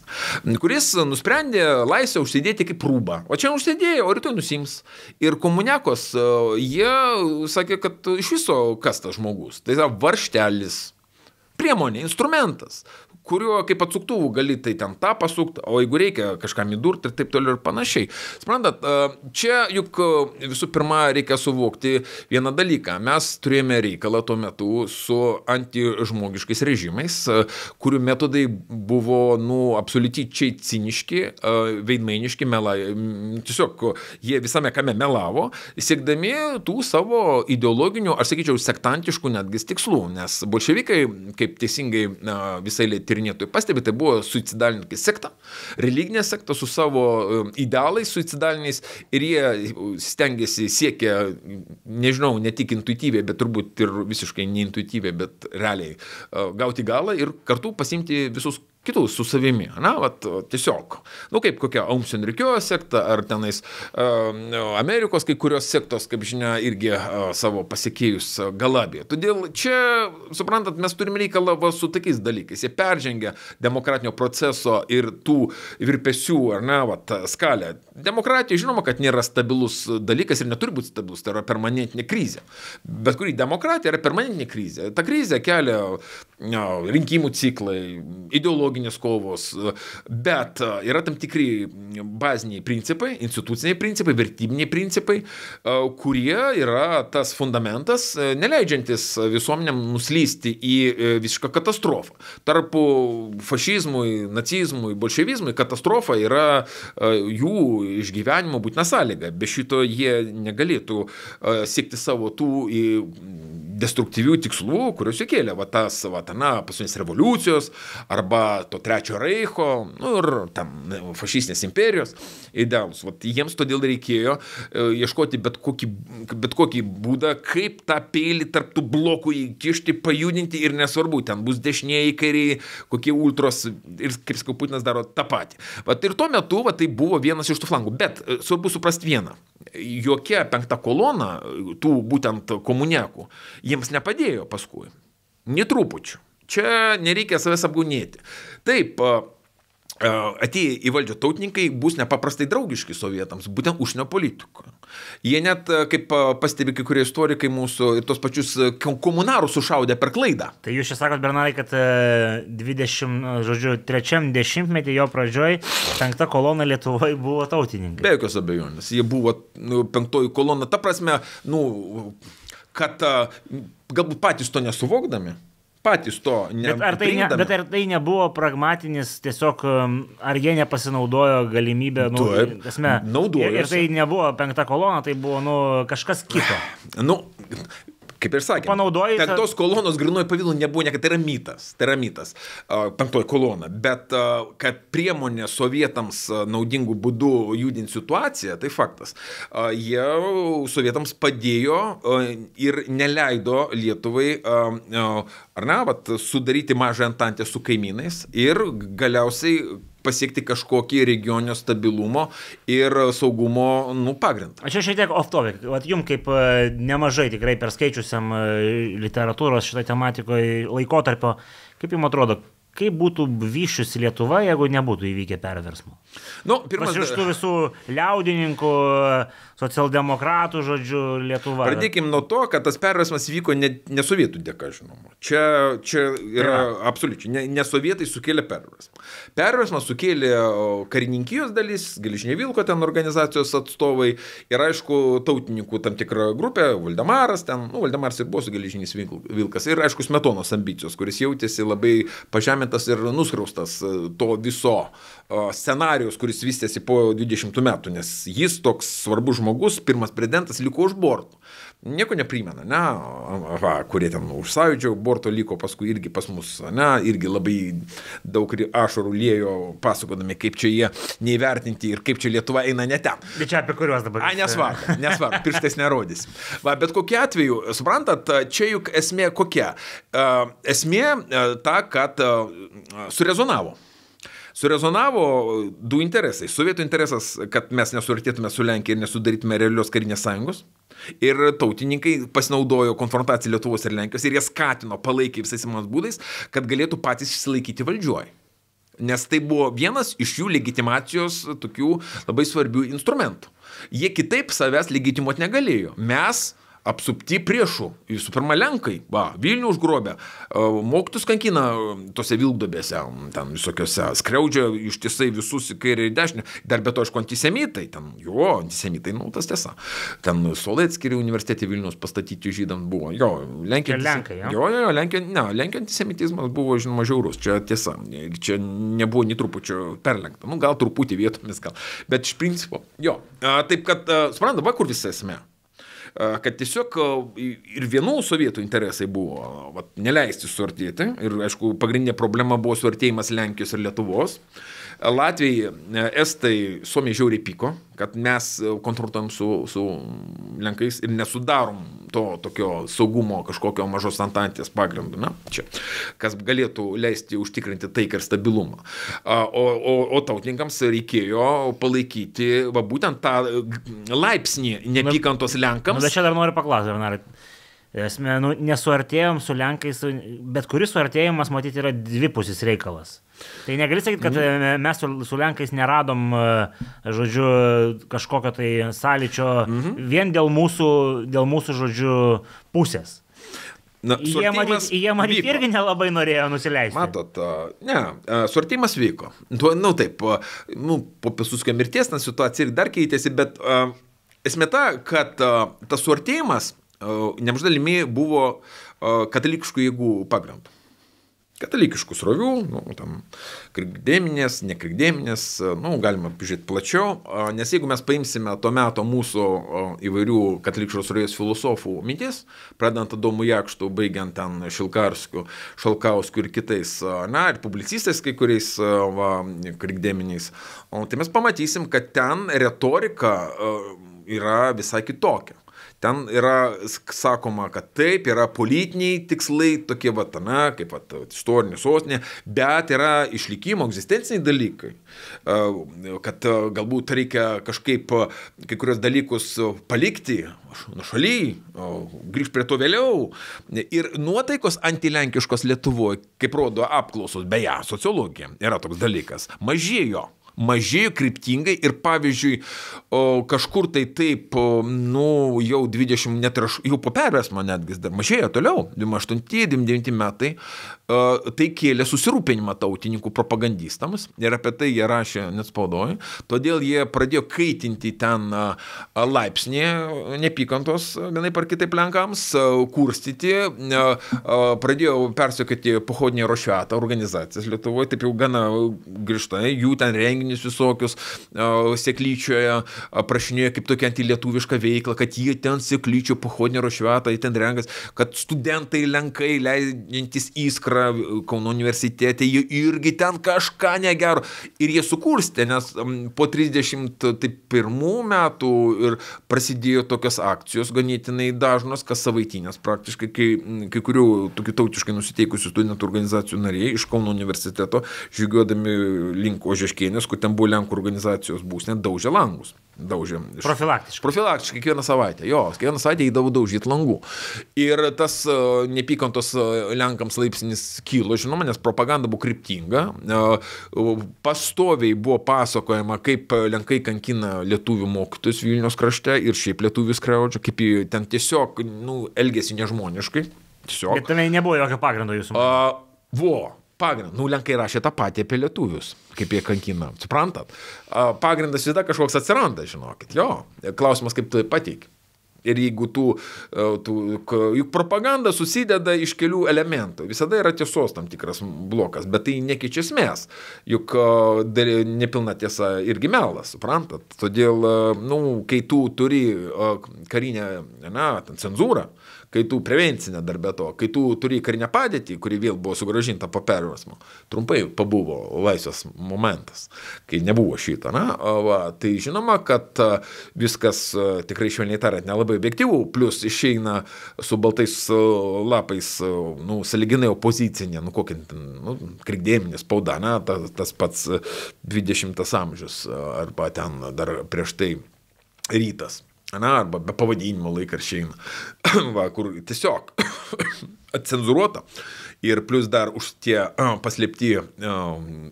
kuris nusprendė laisvę užsidėti kaip rūbą. O čia užsidėjo, o rytoj nusims. Ir komuniakos, e, jie sakė, kad iš viso kas tas žmogus. Tai yra varštelis priemonė, instrumentas, kuriuo kaip atsuktuvų gali tai ten tą pasukti, o jeigu reikia kažkam įdurti ir taip toliau ir panašiai. Sprendat, e, čia juk e, visų pirma reikia suvokti vieną dalyką. Mes turėjome reikalą tuo metu su antižmogiškais režimais, e, kurių metodai buvo, nu, absoliučiai ciniški, veidmainiški, melai. Tiesiog jie visame kame melavo, siekdami tų savo ideologinių, aš sakyčiau, sektantiškų netgi tikslų, nes bolševikai, kaip teisingai visai lėtyrinė, tyrinėtojai pastebi, tai buvo suicidalinė sekta, religinė sekta su savo um, idealais suicidaliniais ir jie uh, stengiasi, siekia, nežinau, ne tik intuityviai, bet turbūt ir visiškai neintuityviai, bet realiai uh, gauti galą ir kartu pasimti visus kitų su savimi, na, vat, tiesiog, nu kaip kokia Aumsenrikio sekta ar tenais uh, Amerikos kai kurios sektos, kaip žinia, irgi uh, savo pasiekėjus uh, galabė. Todėl čia, suprantat, mes turime reikalą va, su tokiais dalykais. Jie peržengia demokratinio proceso ir tų virpesių, ar ne, vat, skalę. Demokratija, žinoma, kad nėra stabilus dalykas ir neturi būti stabilus, tai yra permanentinė krizė. Bet kuri demokratija yra permanentinė krizė. Ta krizė kelia uh, rinkimų ciklai, ideologija, ideologinės kovos, bet e, yra tam tikri baziniai principai, instituciniai principai, vertybiniai principai, e, kurie yra tas fundamentas, e, neleidžiantis visuomenėm nuslysti į visišką katastrofą. Tarp fašizmui, nacizmui, bolševizmui katastrofa yra jų išgyvenimo būtina sąlyga. Be šito jie negalėtų siekti savo tų destruktyvių tikslų, kuriuos įkėlė va tas, va, na, pasaulinės revoliucijos arba to trečio reicho nu, ir tam fašistinės imperijos idealus. Va, jiems todėl reikėjo e, ieškoti bet kokį, bet kokį būdą, kaip tą pėlį tarptų blokų įkišti, pajudinti ir nesvarbu, ten bus dešinieji kairiai, kokie ultros ir, kaip sakau, Putinas daro tą patį. Va, ir tuo metu va, tai buvo vienas iš tų flangų. Bet e, svarbu suprasti vieną. Jokia penkta kolona tų būtent komuniakų, jiems nepadėjo paskui. Netrupučiu. Čia nereikia savęs apgaunėti. Taip, atėję į valdžią tautininkai bus nepaprastai draugiški sovietams, būtent užsienio politikoje. Jie net, kaip pastebi kai kurie istorikai, mūsų ir tos pačius komunarus sušaudė per klaidą. Tai jūs čia sakot, Bernarai, kad 23-metį jo pradžioj penkta kolona Lietuvoje buvo tautininkai. Be jokios abejonės, jie buvo nu, penktoji kolona, ta prasme, nu, kad galbūt patys to nesuvokdami, patys to ne. Bet ar tai, ne, bet ar tai nebuvo pragmatinis, tiesiog um, ar jie nepasinaudojo galimybę naudotis? Nu, Naudojo. Ir, ir tai nebuvo penkta kolona, tai buvo nu, kažkas kito. Nu, Kaip ir sakė, panaudojai. Ten tos kolonos grinuoju pavydu nebuvo, ne, kad tai yra mytas, tai yra mytas, penktoji kolona, bet kad priemonė sovietams naudingų būdų judinti situaciją, tai faktas. Jie sovietams padėjo ir neleido Lietuvai, ar ne, bet sudaryti mažą antantę su kaimynais ir galiausiai pasiekti kažkokį regioninio stabilumo ir saugumo nu, pagrindą. Aš šiek tiek off topic, Vat jums kaip e, nemažai tikrai perskaičiusiam e, literatūros šitą tematikoje laikotarpio, kaip jums atrodo, kaip būtų vyščiusi Lietuva, jeigu nebūtų įvykę perversmo? Nu, pirmas... Iš tų visų liaudininkų, socialdemokratų, žodžiu, Lietuva. Pradėkime nuo to, kad tas perversmas vyko ne, ne sovietų dėka, žinoma. Čia, čia yra ja. absoliučiai, ne, ne sovietai sukėlė perversmą. Perversmą sukėlė karininkijos dalis, Geližinė Vilko ten organizacijos atstovai ir aišku, tautininkų tam tikra grupė, Valdemaras ten, nu, Valdemaras ir buvo su Geližinis Vilkas ir aišku, Smetonos ambicijos, kuris jautėsi labai pažemintas ir nusraustas e, to viso scenarijos, kuris vystėsi po 20 metų, nes jis toks svarbus žmogus žmogus, pirmas prezidentas, liko už bortų. Nieko neprimena, ne, va, kurie ten už sąjūdžio borto liko, paskui irgi pas mus, ne, irgi labai daug ašarų lėjo, pasakodami, kaip čia jie neįvertinti ir kaip čia Lietuva eina ne ten. Bet čia apie kuriuos dabar? A, nesvarbu, e? nesvarbu, pirštais nerodys. Va, bet kokiu atveju, suprantat, čia juk esmė kokia? E, esmė e, ta, kad surezonavo. Surezonavo du interesai. Sovietų interesas, kad mes nesurtėtume su Lenkija ir nesudarytume realios karinės sąjungos. Ir tautininkai pasinaudojo konfrontaciją Lietuvos ir Lenkijos ir jie skatino, palaikė visais įmanomais būdais, kad galėtų patys išsilaikyti valdžioj. Nes tai buvo vienas iš jų legitimacijos tokių labai svarbių instrumentų. Jie kitaip savęs legitimuoti negalėjo. Mes apsupti priešų, visų pirma Lenkai, va, Vilnių užgrobę, e, moktus kankina e, tose vilkdobėse, ten visokiose, skriaudžia ištisai visus į kairę ir dešinę, dar be to, aišku, antisemitai, ten, jo, antisemitai, nu, tas tiesa, ten solai atskiri universitetai Vilnius pastatyti žydams buvo, jo, Lenkija. Lenkai, jo, jo, jo, jo Lenkija, ne, Lenkija antisemitizmas buvo, žinoma, žiaurus, čia tiesa, čia nebuvo nei trupučio perlenkta, nu, gal truputį vietomis gal, bet iš principo, jo, taip kad, e, suprantate, va kur visa esmė kad tiesiog e, ir vienų sovietų interesai buvo vat, neleisti suartėti ir, aišku, pagrindinė problema buvo suartėjimas Lenkijos ir Lietuvos. Uh, Latvijai, e, Estai, Suomiai žiauriai pyko, kad mes e, konfrontuojam su, su Lenkais ir nesudarom to tokio saugumo kažkokio mažos antantės pagrindu, na, čia, kas galėtų leisti užtikrinti taiką ir stabilumą. O, o, o tautininkams reikėjo palaikyti va, būtent tą e, laipsnį nepykantos Lenkams. Na, bet čia dar noriu paklausti, Bernardai. Esmė, nu, nesuartėjom su Lenkais, bet kuris suartėjimas, matyti, yra dvipusis reikalas. Tai negali sakyti, kad mm. mes su, su Lenkais neradom, e, žodžiu, kažkokio tai sąlyčio mm -hmm. vien dėl mūsų, dėl mūsų, žodžiu, pusės. Na, jie matyt, jie matyt irgi nelabai norėjo nusileisti. Matot, ne, suartimas vyko. Na nu, taip, nu, po Pisuskio mirties ta situacija ir dar keitėsi, bet esmė ta, kad tas suartimas nemažai dalimi buvo katalikiškų jėgų pagrindu. Katalikiškų srovių, nu, tam krikdėminės, nekrikdėminės, nu, galima žiūrėti plačiau, nes jeigu mes paimsime to meto mūsų įvairių katalikiškos srovės filosofų mintis, pradant Adomų Jakštų, baigiant ten Šilkarskių, Šalkauskių ir kitais, na, ir publicistais kai kuriais va, krikdėminiais, tai mes pamatysim, kad ten retorika yra visai kitokia. Ten yra sakoma, kad taip, yra politiniai tikslai, tokie va tame, kaip va, istorinė sostinė, bet yra išlikimo, egzistenciniai dalykai. E, kad e, galbūt reikia kažkaip e, kai kurios dalykus palikti nušaly, grįžti prie to vėliau. Ir nuotaikos antilenkiškos Lietuvoje, kaip rodo apklausos, beje, sociologija yra toks dalykas, mažėjo mažėjo kryptingai ir pavyzdžiui kažkur tai taip, nu, jau 20, net ir aš, jau po pervesmo netgi dar mažėjo toliau, 28-99 metai, tai kėlė susirūpinimą tautininkų propagandistams ir apie tai jie rašė net spaudoje, todėl jie pradėjo kaitinti ten laipsnį nepykantos vienai par kitaip lenkams, kurstyti, pradėjo persiekti pochodinį rošiatą organizacijas Lietuvoje, taip jau gana grįžtai, jų ten rengė renginius visokius, seklyčioje aprašinėjo kaip tokia antilietuviška veikla, kad jie ten seklyčio pohodnero švetą, jie ten rengas, kad studentai lenkai, leidžiantis įskrą Kauno universitete, jie irgi ten kažką negero. Ir jie sukurstė, nes po 31 tai metų ir prasidėjo tokios akcijos ganėtinai dažnos, kas savaitinės praktiškai, kai kai kurių tokių tautiškai nusiteikusių studentų organizacijų nariai iš Kauno universiteto žygiuodami link Ožeškienės, aišku, ten buvo Lenkų organizacijos būsnė, daužė langus. Daužė. Iš... Profilaktiškai. Profilaktiškai kiekvieną savaitę. Jo, kiekvieną savaitę įdavo daužyti langų. Ir tas uh, e, nepykantos uh, e, Lenkams laipsnis kilo, žinoma, nes propaganda buvo kryptinga. Uh, pastoviai buvo pasakojama, kaip Lenkai kankina lietuvių mokytus Vilnius krašte ir šiaip lietuvių skraudžia, kaip ten tiesiog nu, elgesi nežmoniškai. Tiesiog. Bet tenai nebuvo jokio pagrindo jūsų. Uh, Buvo pagrindas. Nu, lenkai rašė tą patį apie lietuvius, kaip jie kankina. Suprantat? Pagrindas visada kažkoks atsiranda, žinokit. Jo, klausimas, kaip tu pateik. Ir jeigu tu, e, tu, juk propaganda susideda iš kelių elementų, visada yra tiesos tam tikras blokas, bet tai nekeičia esmės, juk e, nepilna tiesa irgi melas, suprantat? Todėl, na, e, nu, kai tu turi karinę, na, ten cenzūrą, kai tu prevencinė darbė to, kai tu turi karinę padėtį, kuri vėl buvo sugražinta po perversmo, trumpai pabuvo laisvės momentas, kai nebuvo šito, na, va, tai žinoma, kad viskas tikrai švelniai tariant nelabai objektyvų, plus išeina su baltais lapais, nu, saliginai opozicinė, nu, kokia, nu, krikdėminė spauda, na, tas, tas pats 20 amžius arba ten dar prieš tai rytas. Na, arba be pavadinimo laikraščiai, va, kur tiesiog atcenzuruota. Ir plus dar už tie uh, paslėpti uh,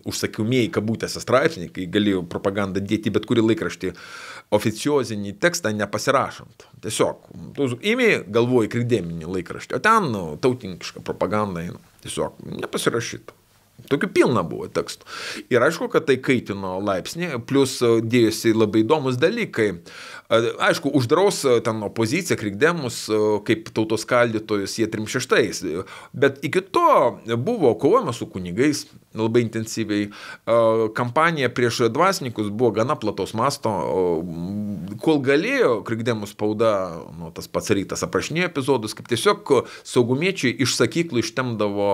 užsakiumieji kabutėse straipsniai, kai gali propagandą dėti bet kurį laikraštį, oficiozinį tekstą nepasirašant. Tiesiog, tu įmi galvoji krikdėminį laikraštį, o ten nu, tautinkiška propaganda, nu, tiesiog nepasirašytų. Tokių pilna buvo tekstų. Ir aišku, kad tai kaitino laipsnį, plus dėjosi labai įdomus dalykai. Aišku, uždraus ten opoziciją, krikdemus kaip tautos kaldytojus jie 36, bet iki to buvo kovojama su kunigais labai intensyviai. Kampanija prieš dvasininkus buvo gana platos masto. Kol galėjo, krikdemus spauda, nu, tas pats rytas aprašinėjo epizodus, kaip tiesiog saugumiečiai iš sakyklų ištemdavo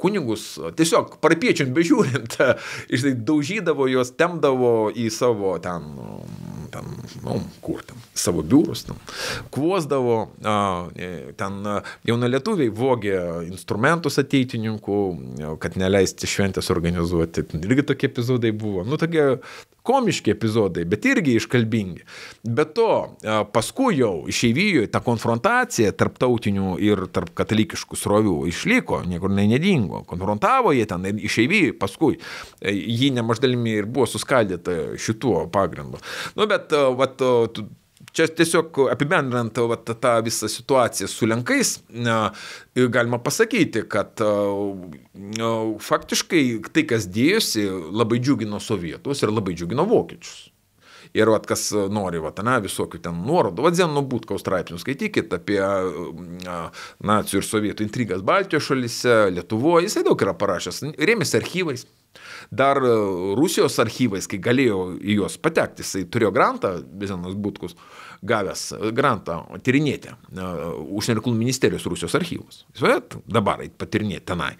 kunigus, tiesiog parapiečiant bežiūrint, daužydavo juos, temdavo į savo ten ten, nu, kur ten, savo biurus, nu, e, ten, kvuosdavo, ten jauna lietuviai vogė instrumentus ateitininkų, kad neleisti šventės organizuoti. Irgi tokie epizodai buvo. Nu, tokie komiški epizodai, bet irgi iškalbingi. Be to, e, paskui jau išeivijoje ta konfrontacija tarptautinių ir tarp katalikiškų srovių išliko, niekur nedingo. Konfrontavo jie ten ir išeivijoje paskui. E, ji nemaždalimi ir buvo suskaldyta šituo pagrindu. Nu, bet, e, vat, Čia tiesiog apibendrinant tą, tą visą situaciją su lenkais, galima pasakyti, kad faktiškai tai, kas dėjosi, labai džiugino sovietus ir labai džiugino vokiečius. Ir vat, kas nori, vat, ne, visokių ten nuorodų, vat, Zenno Būtkaus straipsnių skaitykit apie nacijų ir sovietų intrigas Baltijos šalyse, Lietuvoje, jisai daug yra parašęs, rėmėsi archyvais. Dar e, Rusijos archyvais, kai galėjo į juos patekti, jisai turėjo grantą, Bizanas Butkus, gavęs grantą tyrinėti e, užsienio reikalų ministerijos Rusijos archyvus. Įsivaizduojat, dabar patirinėti tenai.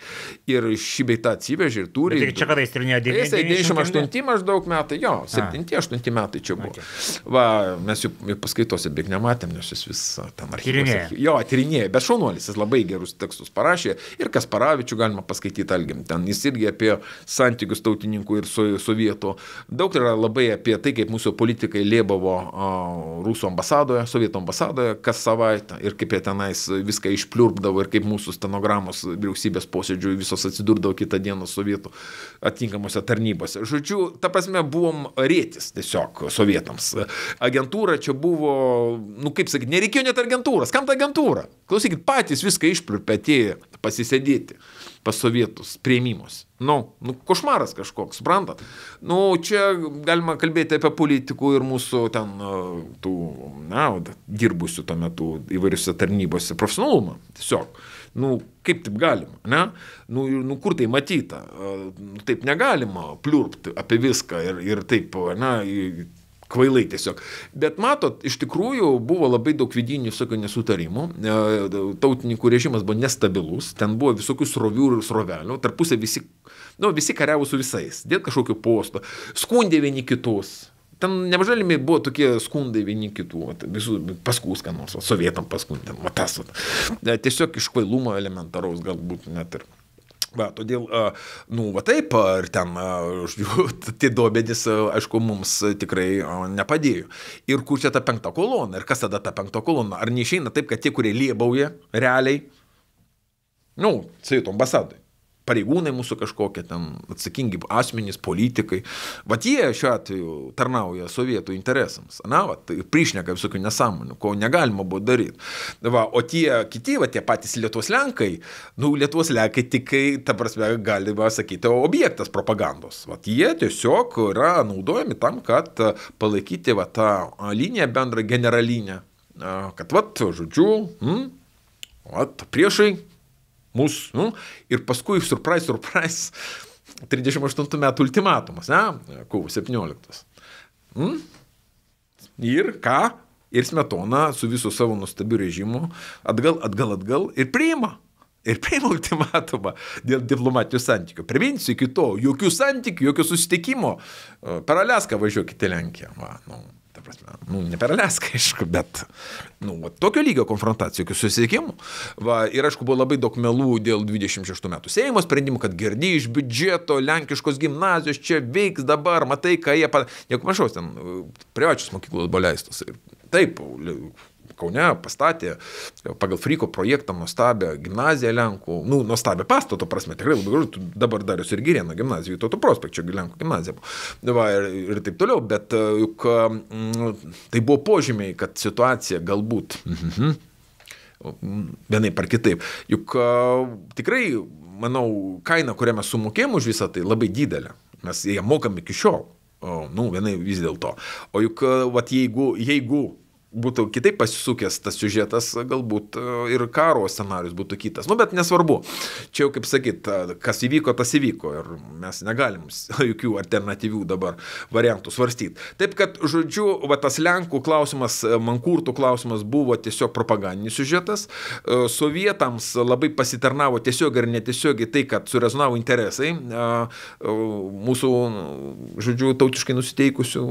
Ir šį beitą atsivežė ir turi. Tai čia kada jis tyrinėjo 98 tai maždaug metai, jo, 7-8 metai čia buvo. Okay. Va, mes jų paskaitose beveik nematėm, nes jis vis ten archyvuose. Jo, tyrinėjo, bet šaunuolis, jis labai gerus tekstus parašė ir Kasparavičių galima paskaityti algim. Ten jis irgi apie santykius tautininkų ir sovietų. Daug yra labai apie tai, kaip mūsų politikai lėbavo rusų ambasadoje, sovietų ambasadoje kas savaitę ir kaip jie tenais viską išpliurpdavo ir kaip mūsų stenogramos vyriausybės posėdžių visos atsidurdavo kitą dieną sovietų atitinkamuose tarnybose. Žodžiu, ta prasme buvom rėtis tiesiog sovietams. Agentūra čia buvo, nu kaip sakyti, nereikėjo net agentūros. Kam ta agentūra? Klausykit, patys viską išpliurpėti, pasisėdėti pas sovietus prieimimus. Nu, nu, košmaras kažkoks, suprantat? Nu, čia galima kalbėti apie politikų ir mūsų ten e, tų, na, dirbusių tuo metu įvairiuose tarnybose profesionalumą. Tiesiog. Nu, kaip taip galima, ne? Nu, nu kur tai matyta? E, taip negalima pliurpti apie viską ir, ir taip, na, kvailai tiesiog. Bet matot, iš tikrųjų buvo labai daug vidinių visokių nesutarimų, e, tautininkų režimas buvo nestabilus, ten buvo visokių srovių ir srovelių, tarpusė visi, nu, visi kariavo su visais, dėl kažkokio posto, skundė vieni kitus. Ten nemažalimi buvo tokie skundai vieni kitų, visų paskūs, ką nors, sovietam paskundėm, matas. E, tiesiog iš kvailumo elementaraus galbūt net ir. Ir Va, todėl, nu, va taip, ir ten tie duomenys, aišku, mums tikrai nepadėjo. Ir kur čia ta penkta kolona, ir kas tada ta penkta kolona? Ar neišeina taip, kad tie, kurie liebauja realiai, nu, Sovietų ambasadai, pareigūnai mūsų kažkokie ten atsakingi asmenys, politikai. Vat jie šiuo atveju tarnauja sovietų interesams. Na, vat, ir tai priešneka visokių nesąmonių, ko negalima buvo daryti. Va, o tie kiti, va, tie patys Lietuvos lenkai, nu, Lietuvos lenkai tik, ta prasme, galima sakyti, objektas propagandos. Vat, jie tiesiog yra naudojami tam, kad palaikyti va, tą liniją bendrą generalinę. Kad, vat, žodžiu, hmm, vat, priešai mūsų, nu, ir paskui, surprise, surprise, 38 metų ultimatumas, ne, kovo 17. Mm? Ir ką? Ir Smetona su visu savo nustabiu režimu atgal, atgal, atgal ir priima. Ir priima ultimatumą dėl diplomatijų santykių. Priminsiu iki to, jokių santykių, jokių susitikimo. E, per Aleską važiuokite Lenkiją. Va, nu, ta prasme. Nu, ne per Aleską, aišku, bet nu, va, tokio lygio konfrontacijų, jokių susisiekimų. Va, ir aišku, buvo labai daug melų dėl 26 metų Seimo sprendimų, kad girdi iš biudžeto, lenkiškos gimnazijos čia veiks dabar, matai, ką jie... Pa... Nieko panašaus, ten privačios mokyklos buvo leistos. Ir taip, Kaune pastatė e, pagal Fryko projektą nuostabę gimnaziją Lenkų, nu, nuostabę pastato prasme, tikrai labai gražu, dabar dar jūs ir Girėno gimnazijų, Tautų prospekčio Lenkų gimnazija buvo nu, Va, ir, ir taip toliau, bet e, juk mm, tai buvo požymiai, kad situacija galbūt mhm, vienai par kitaip, juk tikrai, manau, kaina, kurią mes sumokėjom už visą tai, labai didelė, mes ją mokam iki šiol. O, nu, vienai vis dėlto. O juk, vat, jeigu, jeigu būtų kitaip pasisukęs tas siužetas, galbūt e, ir karo scenarius būtų kitas. Nu, bet nesvarbu. Čia jau, kaip sakyt, e, kas įvyko, tas įvyko ir mes negalim jokių alternatyvių dabar variantų svarstyti. Taip kad, žodžiu, va, tas Lenkų klausimas, e, Mankurtų klausimas buvo tiesiog propagandinis siužetas. Sovietams labai pasitarnavo tiesiog ir netiesiogiai tai, kad surezonavo interesai mūsų, žodžiu, tautiškai nusiteikusių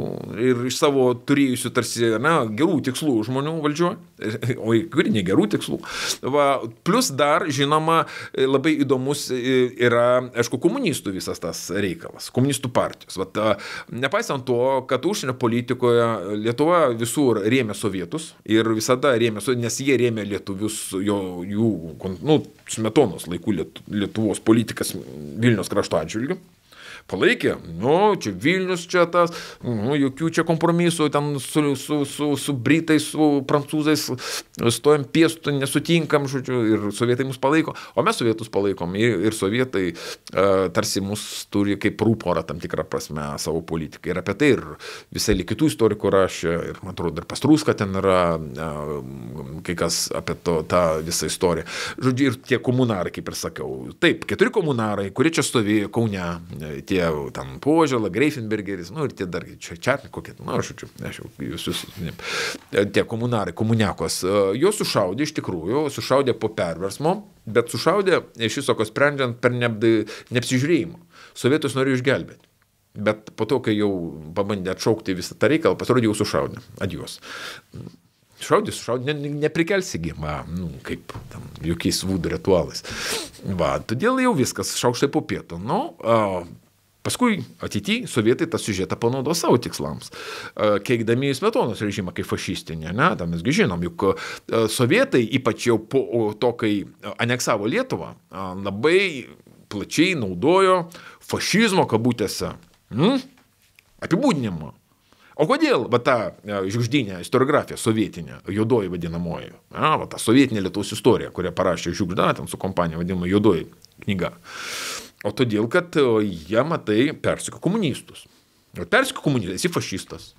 ir iš savo turėjusių tarsi, na, gerų tikslų tikslų žmonių valdžioje, o ir negerų tikslų. Va, plus dar, žinoma, labai įdomus yra, aišku, komunistų visas tas reikalas, komunistų partijos. Va, ta, nepaisant to, kad užsienio politikoje Lietuva visur rėmė sovietus ir visada rėmė, nes jie rėmė lietuvius, jo, jų, nu, smetonos laikų Lietuvos politikas Vilnius krašto atžvilgiu. Palaikė, nu, čia Vilnius čia tas, nu, jokių čia kompromisų, ten su, su, su, su Britais, su Prancūzais, stojam piestu, nesutinkam, žodžiu, ir sovietai mus palaiko, o mes sovietus palaikom, ir, ir sovietai e, tarsi mus turi kaip rūporą tam tikrą prasme savo politiką. Ir apie tai ir visai kitų istorikų rašė, ir man atrodo, ir Pastrūska ten yra, e, kai kas apie to, tą visą istoriją. Žodžiu, ir tie komunarai, kaip ir sakiau, taip, keturi komunarai, kurie čia stovėjo Kaune, tie tie tam Požela, Greifenbergeris, nu ir tie dar čia, čia kokie, nu aš čia, aš jau jūs, jūs, ne, tie komunarai, komuniakos, e, juos sušaudė iš tikrųjų, sušaudė po perversmo, bet sušaudė iš viso, ko sprendžiant, per neapdai, neapsižiūrėjimą. Sovietus norėjo išgelbėti. Bet po to, kai jau pabandė atšaukti visą tą reikalą, pasirodė jau sušaudė. Adios. Šaudys, šaudys, ne, neprikelsi gimą, nu, kaip tam, jokiais vūdų ritualais. Va, todėl jau viskas, šaukštai po pietų. Nu, Paskui ateityje sovietai tą siužetą panaudo savo tikslams, e, keikdami į Svetonos režimą kaip fašistinį, ne, tam mesgi žinom, juk e, sovietai ypač jau po to, kai aneksavo Lietuvą, e, labai plačiai naudojo fašizmo kabutėse mm, apibūdinimą. O kodėl va, ta žiūždinė istoriografija sovietinė, juodoji vadinamoji, a, va, ta sovietinė Lietuvos istorija, kurią parašė Žiūgžda, ten su kompanija vadinama juodoji knyga. O todėl, kad jie, matai, persiko komunistus. O persiko komunistas, esi fašistas.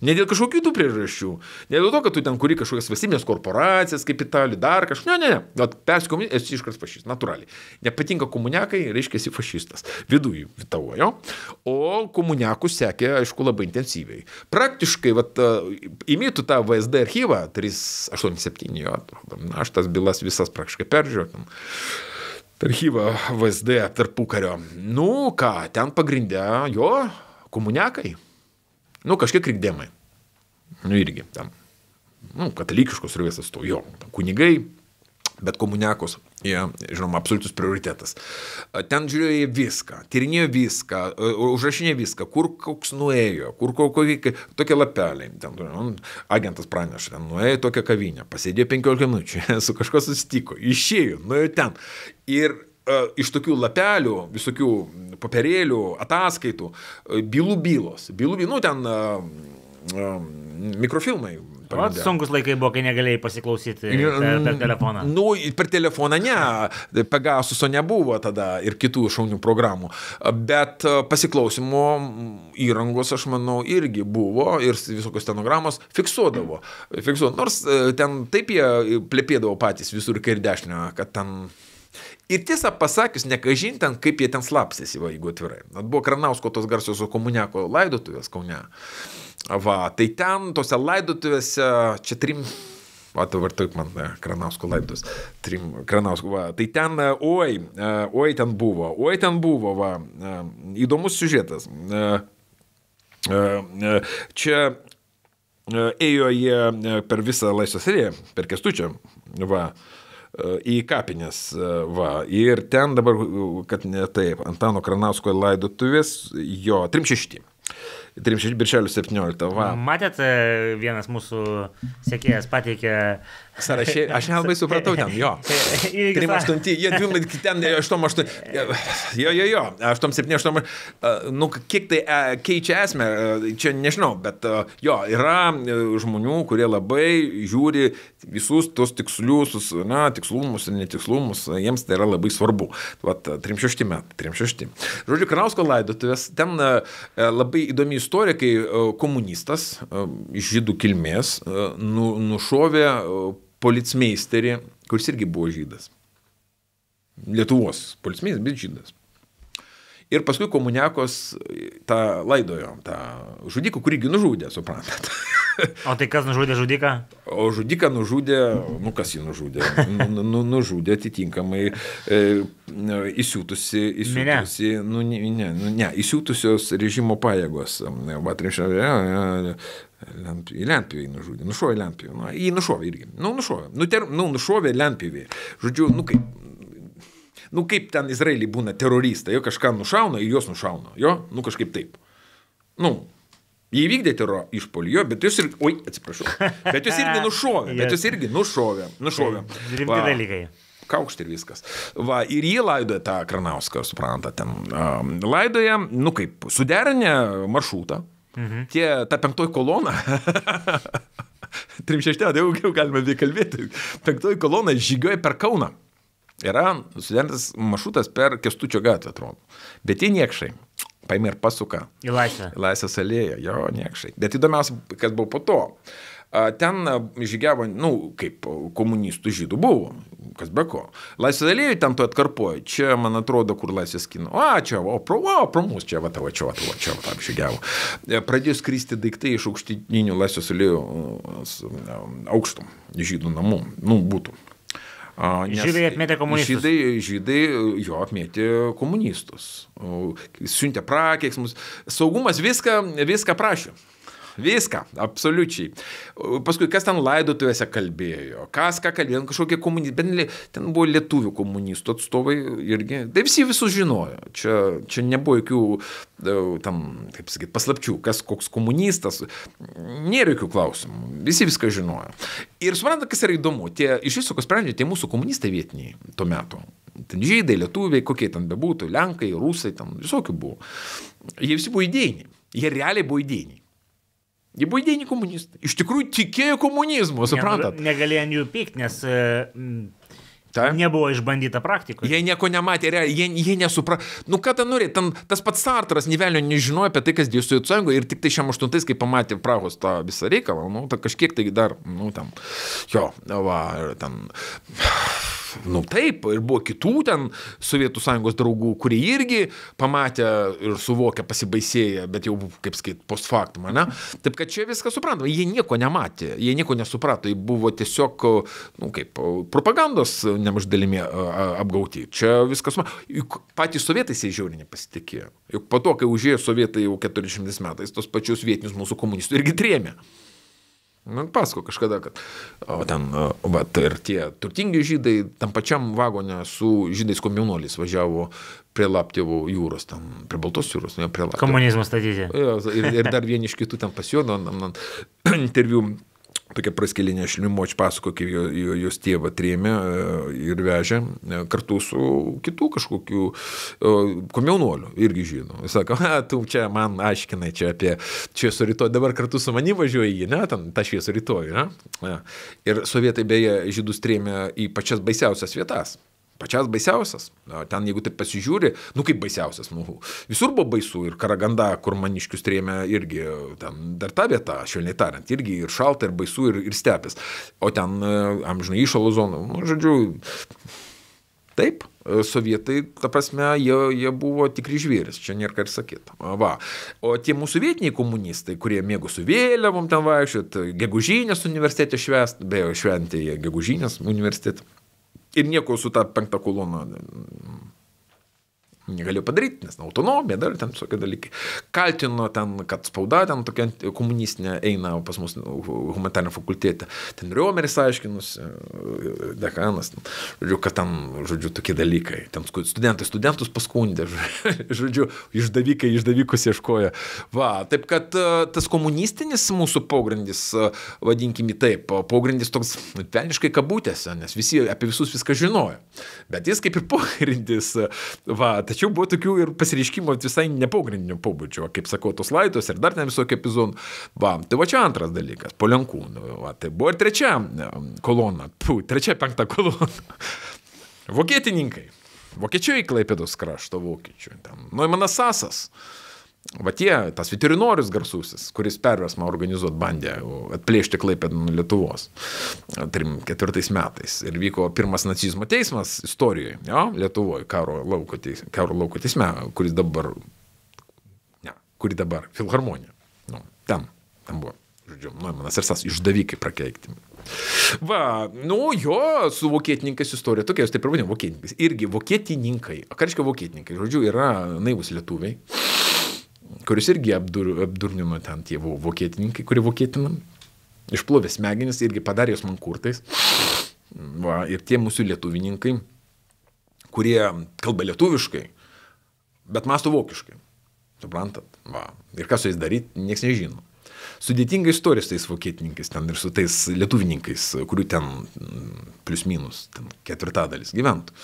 Ne dėl kažkokių kitų priežasčių. Ne dėl to, kad tu ten kuri kažkokias valstybinės korporacijas, kaip Italija, dar kažką. Ne, ne, ne. Bet persiko komunistas, esi iškart fašistas, natūraliai. Nepatinka komuniakai, reiškia, esi fašistas. Viduje vitavojo. O komuniakų sekė, aišku, labai intensyviai. Praktiškai, vat, e, įmytų tą VSD archyvą, 387, jo, atrodo, aš tas bylas visas praktiškai peržiūrėjau archyvą VSD tarpukario. Nu ką, ten pagrindę jo komuniakai. Nu kažkiek krikdėmai. Nu irgi, ten, nu, katalikiškos ir visas to jo. Kunigai, Bet komuniakos, žinoma, absoliutus prioritetas. Ten žiūrėjo viską, tyrinėjo viską, užrašinėjo viską, kur koks nuėjo, kur kokie, tokie lapeliai. Ten, nu, agentas praneša, ten nuėjo į tokią kavinę, pasėdėjo 15 minučių, su kažkuo susitiko, išėjo, nuėjo ten. Ir iš tokių lapelių, visokių papirėlių, ataskaitų, bylų bylos, bylų bylų, nu ten mikrofilmai O sunkus laikai buvo, kai negalėjai pasiklausyti per, per mm, telefoną. Nu, per telefoną ne, Pegasuso nebuvo tada ir kitų šaunių programų, bet e, pasiklausimo įrangos, aš manau, irgi buvo ir visokios stenogramos fiksuodavo. fiksuodavo. Nors e, ten taip jie plėpėdavo patys visur kairį dešinę, kad ten Ir tiesą pasakius, nekažin ten, kaip jie ten slapsėsi, va, jeigu atvirai. At buvo Kranausko tos garsios komuniako laidotuvės Kaune. Uh, Va, tai ten tose laidotuvėse, čia trim O dabar taip man e, Kranausko laidus. Trim Kranausko, va. Tai ten, e, oi, e, oi ten buvo, oi ten buvo, va. Įdomus siužetas. Čia ėjo jie per visą laisvės seriją, per kestučią, va į kapinės, va. Ir ten dabar, kad ne taip, Antano Kranausko laidotuvės, jo, 36. 36 birželio 17. Va. Matėt, vienas mūsų sekėjas pateikė. Sarašė, aš nelabai supratau ten, jo. 38, jie 12, ten 88, jo, jo, jo, 87, 8, nu, kiek tai keičia esmę, čia nežinau, bet jo, yra žmonių, kurie labai žiūri visus tos tikslius, na, tikslumus ir netikslumus, jiems tai yra labai svarbu. Vat, 36 metai, 36. Žodžiu, Krausko laidotuvės, ten labai įdomi istorikai e, komunistas e, iš žydų kilmės e, nu, nušovė policmeisterį, kuris irgi buvo žydas. Lietuvos policmeisteris, bet žydas. Ir paskui komuniakos e, tą laidojo, tą žudiką, kurį nužudė, suprantat. O tai kas nužudė žudiką? O žudiką nužudė, nu kas jį nužudė? Nu, nu, nu nužudė atitinkamai e, e įsiūtusi, įsiūtusi, ne. nu ne, ne, nu, ne, įsiūtusios režimo pajėgos. Vatrinšavė, e, Lempijai, lempijai nužudė, nušovė lempijai, nu, jį nušovė irgi, nu nušovė, nu, ter, nu nušovė lempijai. Žodžiu, nu kaip, nu kaip ten Izraelį būna teroristai, jo kažką nušauna ir juos nušauna, jo, nu kažkaip taip. Nu, jie įvykdė teroro išpolį, jo, bet jūs ir, oi, atsiprašau, bet jūs irgi nušovė, bet jūs irgi nušovė, nušovė. Rimti dalykai kaukšt ir viskas. Va, ir jį laidoja tą Kranauską, suprantate, ten. Laidoja, nu kaip, suderinę maršrutą. Mhm. Tie, ta penktoji kolona. 36, jau, jau galime kalbėti. Penktoji kolona žygioja per Kauną. Yra studentas maršrutas per Kestučio gatvę, atrodo. Bet jie niekšai paėmė ir pasuka. Į laisvę. Į laisvės alėją, jo, niekšai. Bet įdomiausia, kas buvo po to. Ten žygiavo, na, nu, kaip komunistų žydų buvo, kas be ko. Laisvės alėjų ten tu atkarpoji, čia, man atrodo, kur laisvės kino. O, čia, o, pro, o, pro mus čia, va, tavo, čia, va, tavo, čia, va, tam žygiavo. E, pradėjo skristi daiktai iš aukštinių laisvės alėjų aukštų žydų namų, nu, būtų Žydai atmetė komunistus. Žydai, žydai e, jo atmetė komunistus. Siuntė prakeiksmus. Saugumas viską, viską prašė. Viską, absoliučiai. Paskui kas ten laidotuvėse kalbėjo, kas ką kalbėjo, kažkokie komunistai, bet ten buvo lietuvių komunistų atstovai irgi. Tai visi visus žinojo. Čia, čia nebuvo jokių, e, tam, kaip sakyti, paslapčių, kas koks komunistas. Nėra jokių klausimų. Visi viską žinojo. Ir suprantate, kas yra įdomu. Tie iš viso, kas sprendžia, tie mūsų komunistai vietiniai tuo metu. Ten žydai, lietuviai, kokie ten bebūtų, lenkai, rusai, ten visokių buvo. Jie visi buvo idėjiniai. Jie realiai buvo idėjiniai. Jie buvo idėjiniai komunistai. Iš tikrųjų tikėjo komunizmu, suprantat? Negalėjo jų pykti, nes e, Ta? Nebuvo išbandyta praktikoje. Jie nieko nematė, realiai, jie, jie nesupra. Nu ką ten norėjo, ten tas pats Sartras nevelnio nežinojo apie tai, kas dėjo Sovietų sąjungoje ir tik tai šiam aštuntais, kai pamatė Prahos tą visą reikalą, nu, ta kažkiek tai dar, nu, tam, jo, va, ten nu taip, ir buvo kitų ten Sovietų sąjungos draugų, kurie irgi pamatė ir suvokė, pasibaisėję, bet jau, kaip skait, post factum, ne? Taip, kad čia viskas suprantama, jie nieko nematė, jie nieko nesuprato, jie buvo tiesiog, nu kaip, propagandos nemaždalimi apgauti. Čia viskas, juk patys sovietai įsižiūrinė pasitikėjo. Juk po to, kai užėjo sovietai jau 40 metais, tos pačius vietinius mūsų komunistų irgi trėmė. Man nu, pasako kažkada, kad o, ten, va, tai ir tie turtingi žydai, tam pačiam vagone su žydais komjaunuolis važiavo prie Laptėvų jūros, tam, prie Baltos jūros, ne prie Laptėvų. Komunizmą statyti. Ir, ir dar vieni iš kitų ten pasijuodo, interviu Tokia praskelinė šilimo, aš pasako, kaip jos tėvą trėmė e, ir vežė e, kartu su kitų kažkokių e, komjaunuolių, irgi žino. Jis sako, tu čia man aiškinai čia apie šviesų rytoj, dabar kartu su manimi važiuoji, ne, ten ta šviesų rytoj, ne. Ir sovietai beje žydus trėmė į pačias baisiausias vietas. Pačias baisiausias. Ten, jeigu taip pasižiūri, nu kaip baisiausias, nu, visur buvo baisu ir Karaganda, kur maniškius trėmė irgi, e, ten dar ta vieta, švelniai tariant, irgi ir šalta, ir baisu, ir, ir stepės. O ten, e, amžinai, išalo zonų, nu, žodžiu, taip, e, sovietai, ta prasme, jie, jie buvo tikri žvėris, čia nėra ką ir sakyti. Va. O tie mūsų vietiniai komunistai, kurie mėgo su vėliavom ten vaikščioti, gegužinės universitete švęsti, beje, šventė jie gegužinės universitete ir nieko su ta penkta kolona negalėjo padaryti, nes na, autonomija, dar ten visokie dalykai. Kaltino ten, kad spauda ten tokia komunistinė eina pas mus nu, humanitarinė fakultėte. Ten Riomeris aiškinusi, dekanas, žodžiu, kad ten, žodžiu, tokie dalykai. Ten studentai studentus paskundė, žodžiu, išdavikai išdavikus ieškojo. Va, taip kad e, tas komunistinis mūsų pogrindis, e, vadinkime taip, pogrindis toks nu, velniškai kabutėse, nes visi apie visus viską žinojo. Bet jis kaip ir pogrindis, e, va, tačiau tačiau buvo tokių ir pasireiškimų visai nepagrindinių pobūdžių, kaip sakau, tos laidos ir dar ten visokių epizodų. Va, tai va čia antras dalykas, po Lenkūnų, va, tai buvo ir trečia kolona, pū, trečia penkta kolona. Vokietininkai. Vokiečiai Klaipėdos krašto vokiečių. Ten Noimanas Sasas. Uh, Va tie, tas veterinorius garsusis, kuris perversmą organizuot bandė, atplėšti Klaipėdą nuo Lietuvos 34 metais. Ir vyko pirmas nacizmo teismas istorijoje, jo, Lietuvoje, karo lauko, teis, karo lauko teisme, kuris dabar, ne, kuri dabar, filharmonija. Nu, ten, ten buvo, žodžiu, Noimanas ir sas, išdavikai prakeikti. Va, nu jo, su vokietininkais istorija tokia, jūs taip ir vadinate, vokietininkais. Irgi vokietininkai, ką reiškia vokietininkai, žodžiu, yra naivus lietuviai kuris irgi apdur, apdurnino ten tie vokietininkai, kurie vokietinam, išplovė smegenis, irgi padarė jos man kurtais. Va, ir tie mūsų lietuvininkai, kurie kalba lietuviškai, bet masto vokiškai. Suprantat? Va. Ir ką su jais daryti, nieks nežino sudėtingais turis tais vokietininkais ten ir su tais lietuvininkais, kurių ten mm, plius minus ten ketvirtadalis gyventų.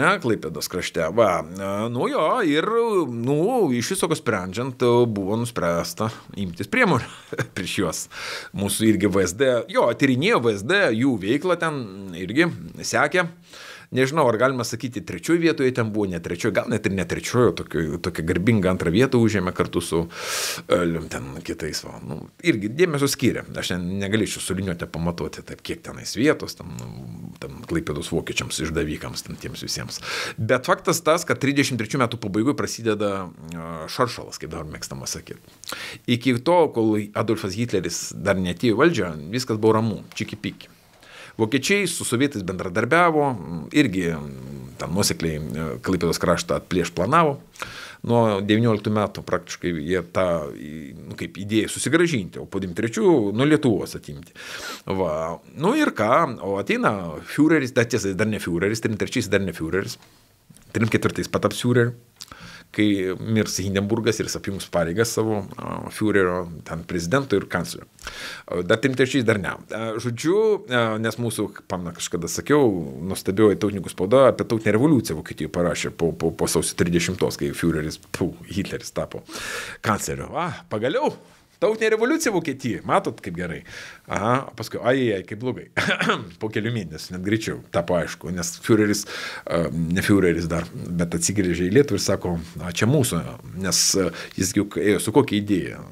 Ne, Klaipėdos krašte. Va, e, nu jo, ir nu, iš viso, kas sprendžiant, buvo nuspręsta imtis priemonių prieš juos. Mūsų irgi VSD, jo, tyrinėjo VSD, jų veiklą ten irgi sekė nežinau, ar galima sakyti, trečioje vietoje ten buvo, ne trečioje, gal net ir ne trečioje, tokia garbinga antrą vietą užėmė kartu su e, ten kitais. Va, nu, irgi dėmesio skyrė, aš negalėčiau suliniuoti pamatuoti, taip, kiek tenais vietos, tam, nu, tam klaipėdos vokiečiams, išdavikams, tam tiems visiems. Bet faktas tas, kad 33 metų pabaigoje prasideda e, šaršalas, kaip dar mėgstama sakyti. Iki to, kol Adolfas Hitleris dar netėjo valdžią, viskas buvo ramu, čiki piki. Vokiečiai su sovietais bendradarbiavo, irgi ten nusikliai e, Klaipėdos kraštą atplėš planavo. Nuo 19 metų praktiškai jie tą, nu, kaip idėją susigražinti, o po 23 nuo Lietuvos atimti. Va. Nu ir ką, o ateina Führeris, dar tiesa, dar ne Führeris, 33 dar ne Führeris, 34 pataps Führeriu kai mirs Hindenburgas ir jis apjungs pareigas savo Führerio, ten prezidento ir kanclerio. Dar 33 dar ne. Žodžiu, nes mūsų, pamna, kažkada sakiau, nustabioji tautininkų spauda apie tautinę revoliuciją Vokietijoje parašė po, po, po sausio 30, kai Führeris, pū, Hitleris tapo kancleriu. A, pagaliau, Tautinė revoliucija Vokietijai, matot kaip gerai. Aha, paskui, ai, ai, kaip blogai. po kelių mėnesių, net greičiau, tapo aišku, nes Führeris, ne Führeris dar, bet atsigrėžė į Lietuvą ir sako, čia mūsų, nes e, jis juk ėjo su kokia idėja.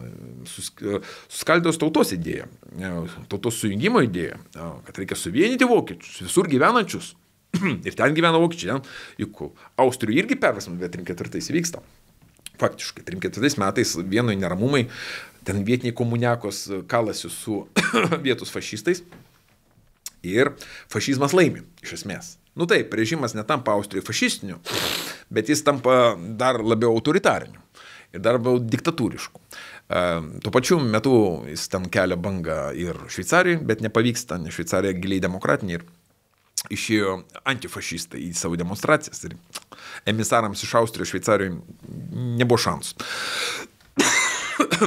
Sus, e, suskaldos tautos idėja, e, tautos sujungimo idėja, kad reikia suvienyti vokiečius, visur gyvenančius. ir ten gyvena vokiečiai, juk Austrijų irgi pervasmas, bet 34 vyksta faktiškai. 34 metais vienoje neramumai Ten vietiniai komuniakos e, kalasi su vietos fašistais ir fašizmas laimi, iš esmės. Nu taip, režimas netampa Austrijoje fašistiniu, bet jis tampa dar labiau autoritariniu ir dar labiau diktatūrišku. E, tuo pačiu metu jis ten kelia bangą ir Šveicarijai, bet nepavyksta, nes Šveicarija giliai demokratinė ir išėjo antifašistai į savo demonstracijas ir emisarams iš Austrijos Šveicarijoje nebuvo šansų.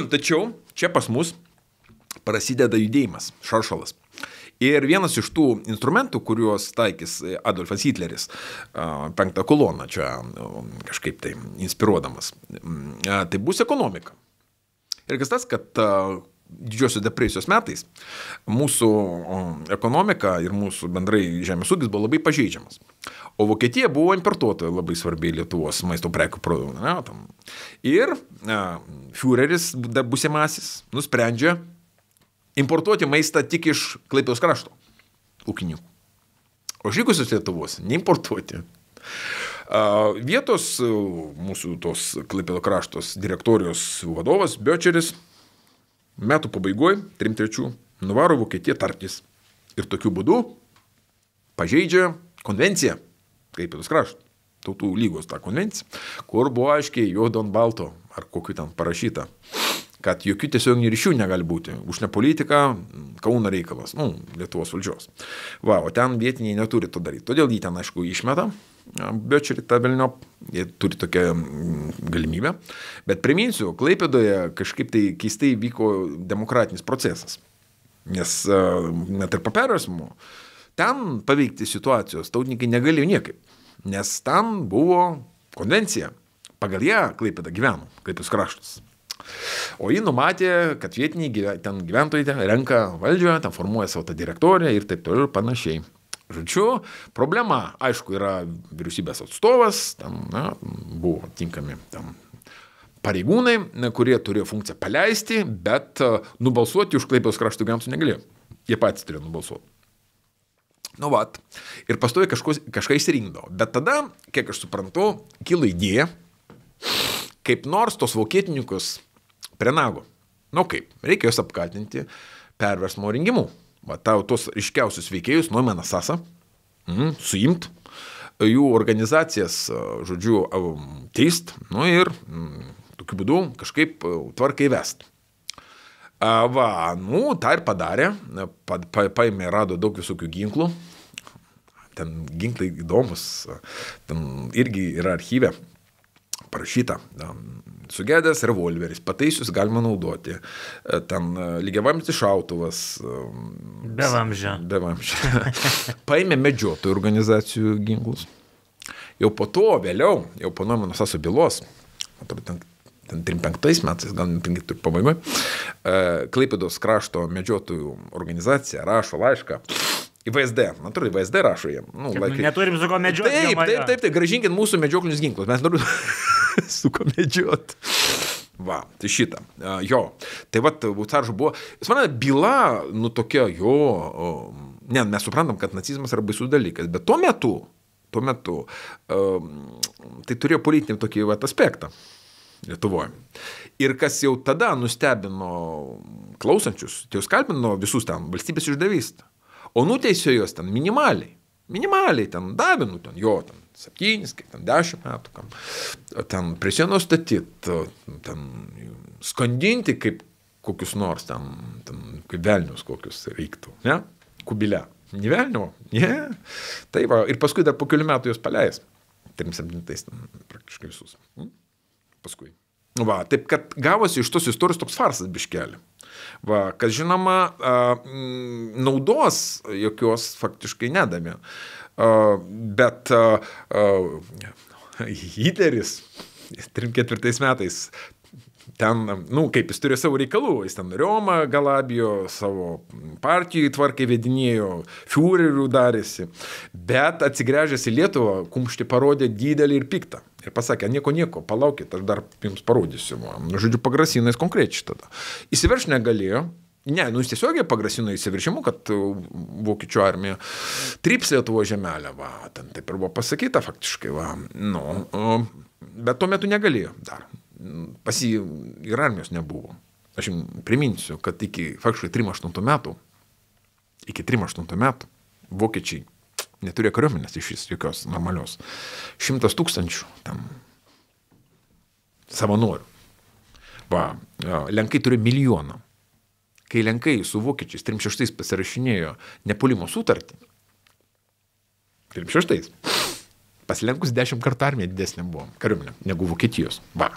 Tačiau čia pas mus prasideda judėjimas, šaršalas. Ir vienas iš tų instrumentų, kuriuos taikys Adolfas Hitleris, penktą koloną čia nu, kažkaip tai inspiruodamas, tai bus ekonomika. Ir kas tas, kad didžiosios depresijos metais mūsų ekonomika ir mūsų bendrai žemės ūkis buvo labai pažeidžiamas. O Vokietija buvo importuotoja labai svarbi Lietuvos maisto prekių produktų. Ir a, Führeris, dar būsimasis, nusprendžia importuoti maistą tik iš Klaipijos krašto ūkininkų. O iš likusios Lietuvos neimportuoti. Vietos mūsų tos Klaipėdo kraštos direktorijos vadovas Biočeris metų pabaigoje, 33, nuvaro Vokietija tartis. Ir tokiu būdu pažeidžia konvenciją, kaip jūs krašt, tautų lygos tą konvenciją, kur buvo aiškiai juodo ant balto, ar kokiu ten parašyta, kad jokių tiesioginių ryšių negali būti. Užne politika, Kauna reikalas, nu, Lietuvos valdžios. Va, o ten vietiniai neturi to daryti, todėl jį ten, aišku, išmeta, Biočerį tą velnio, jie turi tokią mm, galimybę. Bet priminsiu, Klaipėdoje kažkaip tai keistai vyko demokratinis procesas. Nes e, net ir paperasmų, ten paveikti situacijos tautininkai negalėjo niekaip. Nes ten buvo konvencija. Pagal ją Klaipėda gyveno, Klaipės kraštas. O ji numatė, kad vietiniai gyve, ten gyventojai ten renka valdžią, ten formuoja savo tą direktoriją ir taip toliau ir panašiai. Žodžiu, problema, aišku, yra vyriausybės atstovas, tam na, buvo tinkami tam pareigūnai, kurie turėjo funkciją paleisti, bet e, nubalsuoti už Klaipės kraštų gamtų negalėjo. Jie patys turėjo nubalsuoti. Nu vat. Ir pastovi kažką įsirinkdavo. Bet tada, kiek aš suprantu, kilo idėja, kaip nors tos vokietininkus prie nago. Nu kaip, reikia juos apkaltinti perversmo rinkimu va, tau tos ryškiausius veikėjus, Noimeną Sasą, mm, suimt, jų organizacijas, žodžiu, teist, nu ir mm, tokiu būdu kažkaip tvarkai vest. Va, nu, tą ir padarė, pa, pa, paėmė, rado daug visokių ginklų, ten ginklai įdomus, ten irgi yra archyve parašyta, sugedęs revolveris, pataisius galima naudoti, e, ten e, lygiavamtis šautuvas. E, Be vamžio. Be vamžio. Paėmė medžiotojų organizacijų ginklus. Jau po to, vėliau, jau po Nomino Saso bylos, atrodo, ten, ten 35 metais, gal 5 tai pabaigoje, Klaipėdos krašto medžiotojų organizacija rašo laišką. Į VSD, man atrodo, į VSD rašo jie. Nu, Kaip, laikai. Neturim su ko medžioti. Taip, taip, taip, taip, gražinkit mūsų medžioklinius ginklus. Mes turime sukomedžiuot. Va, tai šitą. Jo, tai va, Vucaržo e, buvo, jis manė, byla, nu tokia, jo, ne, mes suprantam, kad nacizmas yra baisus dalykas, bet tuo metu, tuo metu, e, tai turėjo politinį tokį va, aspektą. Lietuvoje. Ir kas jau tada nustebino klausančius, tai jūs kalbino visus ten valstybės išdavystą. O nuteisė juos ten minimaliai. Minimaliai ten davinu ten jo ten septynis, kiek ten dešimt metų, kam, ten prie sienos statyti, ten skandinti kaip kokius nors ten, ten kaip velnius kokius reiktų, ne? Kubilę. Nivelnių, ne? Yeah. Taip, va. ir paskui dar po kelių metų juos paleis. 37-ais praktiškai visus. Hm? Paskui. Nu va, taip kad gavosi iš tos istorijos toks farsas biškelį. Va, kas žinoma, naudos jokios faktiškai nedavė bet Hitleris 34 metais ten, na, nu, kaip jis turėjo savo reikalų, jis ten Riomą galabijo, savo partijų įtvarkai vedinėjo, fiurerių darėsi, bet atsigręžęs į Lietuvą, kumštį parodė didelį ir piktą. Ir pasakė, nieko, nieko, palaukit, aš dar jums parodysiu. Nu, žodžiu, pagrasinais konkrečiai tada. Įsiverš negalėjo, Ne, nu jis tiesiogiai pagrasino įsiveržimu, kad e, vokiečių armija trips Lietuvo žemelę, va, ten taip ir buvo pasakyta faktiškai, va, nu, bet tuo metu negalėjo dar, pas jį ir armijos nebuvo. Aš jums priminsiu, kad iki faktiškai 38 metų, iki 38 metų vokiečiai neturėjo kariuomenės iš vis jokios normalios. Šimtas tūkstančių tam savanorių. Va, e, Lenkai turi milijoną kai Lenkai su vokiečiais 36 pasirašinėjo nepolimo sutartį. 36. Pasilenkus dešimt kartų armiją didesnė buvo kariuomenė negu Vokietijos. Va.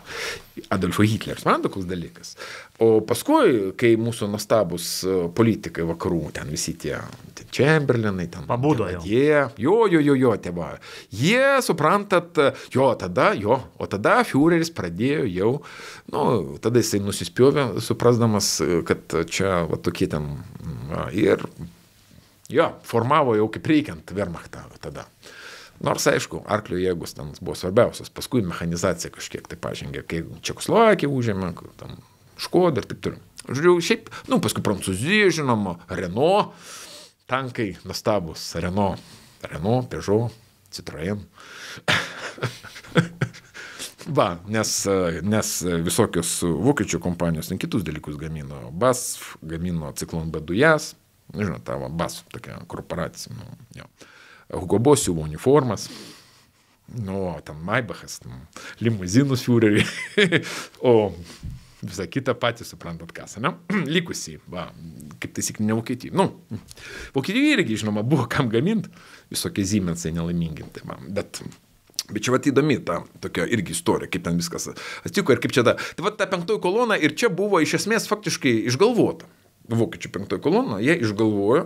Adolfo Hitleris, man toks dalykas. O paskui, kai mūsų nuostabus e, politikai vakarų, ten visi tie, tie Čemberlinai, ten... Pabudo ten, jie. Jo, jo, jo, jo, tėva. Jie, suprantat, jo, tada, jo, o tada Führeris pradėjo jau, nu, tada jisai nusispjovė, suprasdamas, e, kad čia va, tokie ten... Va, ir Jo, formavo jau kaip reikiant Wehrmachtą tada. Nors, aišku, arklio jėgos ten buvo svarbiausias, paskui mechanizacija kažkiek tai pažengė, kai Čekoslovakija užėmė, tam Škoda ir taip toliau. Žiūrėjau, šiaip, nu, paskui Prancūzija, žinoma, Renault, tankai nastabus, Renault, Renault, Peugeot, Citroen. Va, nes, nes visokios vokiečių kompanijos ten kitus dalykus gamino. BASF gamino ciklon B dujas, nu, žinot, tavo BASF tokia korporacija. Nu, jo. Hugo Boss siuvo uniformas. Nu, ten Maibachas, limuzinus fiurerį, o visą kitą patys suprantat, kas, ne? Likusi, va, kaip taisyklė, ne Vokietija. Nu, Vokietija irgi, žinoma, buvo kam gaminti, visokie Siemensai nelaimingi, tai man, bet Bet čia va įdomi ta tokia irgi istorija, kaip ten viskas atsitiko ir kaip čia ta... Tai va ta penktoji kolona ir čia buvo iš esmės faktiškai išgalvota vokiečių penktą koloną, jie išgalvojo,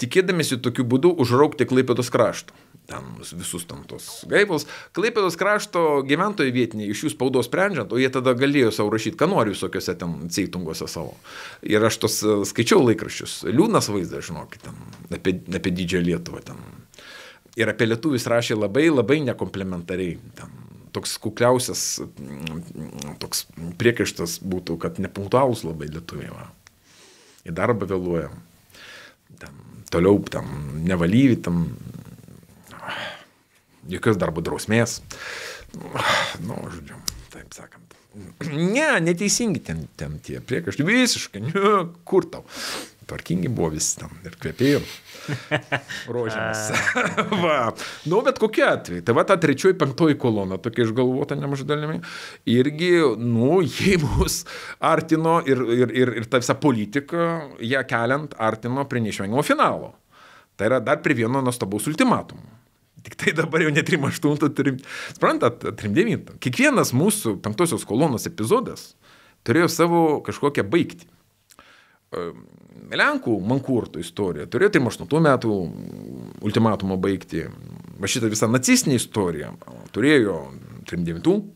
tikėdamėsi tokiu būdu užraukti Klaipėdos kraštą. Ten visus tam tos gaivals. Klaipėdos krašto gyventojai vietiniai iš jų spaudos sprendžiant, o jie tada galėjo savo rašyti, ką nori visokiuose ten ceitunguose savo. Ir aš tos e, skaičiau laikraščius. Liūnas vaizdas, žinokit, ten apie, apie didžiąją Lietuvą ten. Ir apie lietuvius rašė labai labai nekomplementariai. Ten toks kukliausias mm, mm, toks priekaištas būtų, kad nepunktualus labai lietuviai. Va į darbą vėluojam, tam, toliau tam nevalyvi, tam jokios darbo drausmės. Nu, žodžiu, taip sakant. Ne, neteisingi ten, ten tie priekaštai, visiškai, ne, kur tau tvarkingi buvo visi tam ir kvepėjo. Rožėmis. va. Nu, bet kokie atvejai. Tai va ta trečioji, penktoji kolona, tokia išgalvota nemažai dalimi, irgi, nu, jie mus artino ir, ir, ir, ir ta visa politika, ją keliant, artino prie neišvengiamo finalo. Tai yra dar prie vieno nuostabaus ultimatumo. Tik tai dabar jau ne 3-8, turim, suprantat, 3-9. Kiekvienas mūsų penktosios kolonos epizodas turėjo savo kažkokią baigtį. Lenkų mankurtų istorija turėjo 38 metų mm, ultimatumą baigti. Va šitą visą nacistinę istoriją turėjo 39.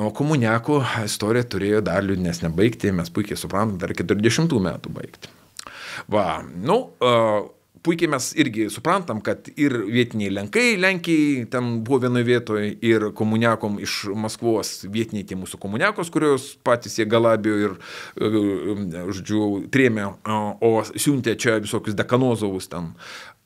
O komuniakų istorija turėjo dar liūdnesnę baigti, mes puikiai suprantam, dar 40 metų baigti. Va, nu, puikiai mes irgi suprantam, kad ir vietiniai lenkai, lenkiai ten buvo vienoje vietoje, ir komuniakom iš Maskvos vietiniai tie mūsų komuniakos, kurios patys jie galabijo ir, e, e, žodžiu, trėmė, o siuntė čia visokius dekanozovus ten.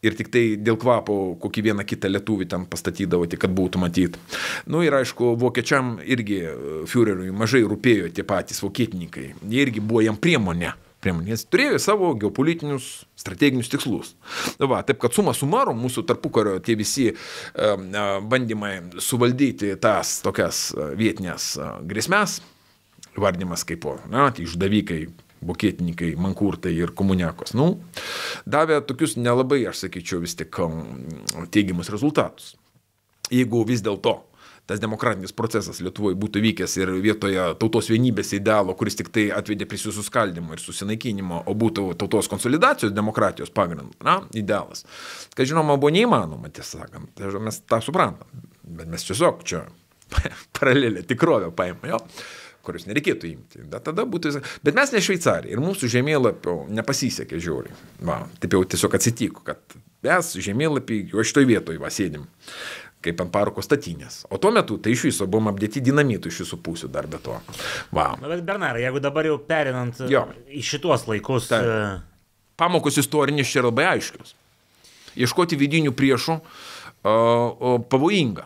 Ir tik tai dėl kvapo kokį vieną kitą lietuvį ten pastatydavo, tik kad būtų matyti. Na nu, ir aišku, vokiečiam irgi e, Führeriui mažai rūpėjo tie patys vokietininkai. Jie irgi buvo jam priemonė. priemonė. Jis turėjo savo geopolitinius strateginius tikslus. Nu va, taip kad suma sumaro mūsų tarpukario tie visi bandymai suvaldyti tas tokias vietinės grėsmės, vardimas kaip po, na, tai išdavikai, bokėtininkai, mankurtai ir komuniakos, nu, davė tokius nelabai, aš sakyčiau, vis tik teigiamus rezultatus. Jeigu vis dėlto tas demokratinis procesas Lietuvoje būtų vykęs ir vietoje tautos vienybės idealo, kuris tik tai atvedė prie susiskaldimo ir susinaikinimo, o būtų tautos konsolidacijos demokratijos pagrindų, na, idealas. Kad žinoma, buvo neįmanoma, tiesą sakant, tai mes tą suprantam, bet mes tiesiog čia paralelę tikrovę paėmėme, jo kurios nereikėtų imti. Bet tada būtų... Bet mes ne Šveicarija ir mūsų žemėlapio nepasisekė žiauriai. Va, taip jau tiesiog atsitiko, kad mes žemėlapį jau šitoj vietoj va sėdim kaip ant parko statinės. O tuo metu tai iš viso buvom apdėti dinamitų iš visų pusių dar be to. Wow. Na, bet Bernarai, jeigu dabar jau perinant e, jo. į šitos laikus. Ta, e, pamokos istorinės čia labai aiškios. Ieškoti vidinių priešų o, o, pavojinga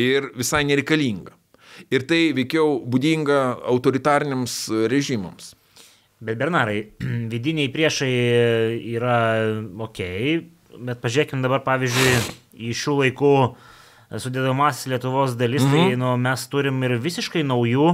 ir visai nereikalinga. Ir tai veikiau būdinga autoritariniams režimams. Bet Bernarai, vidiniai priešai yra e, ok, bet pažiūrėkime dabar, pavyzdžiui, į šių laikų sudėdamasis Lietuvos dalis, mm -hmm. tai mhm. nu, mes turim ir visiškai naujų,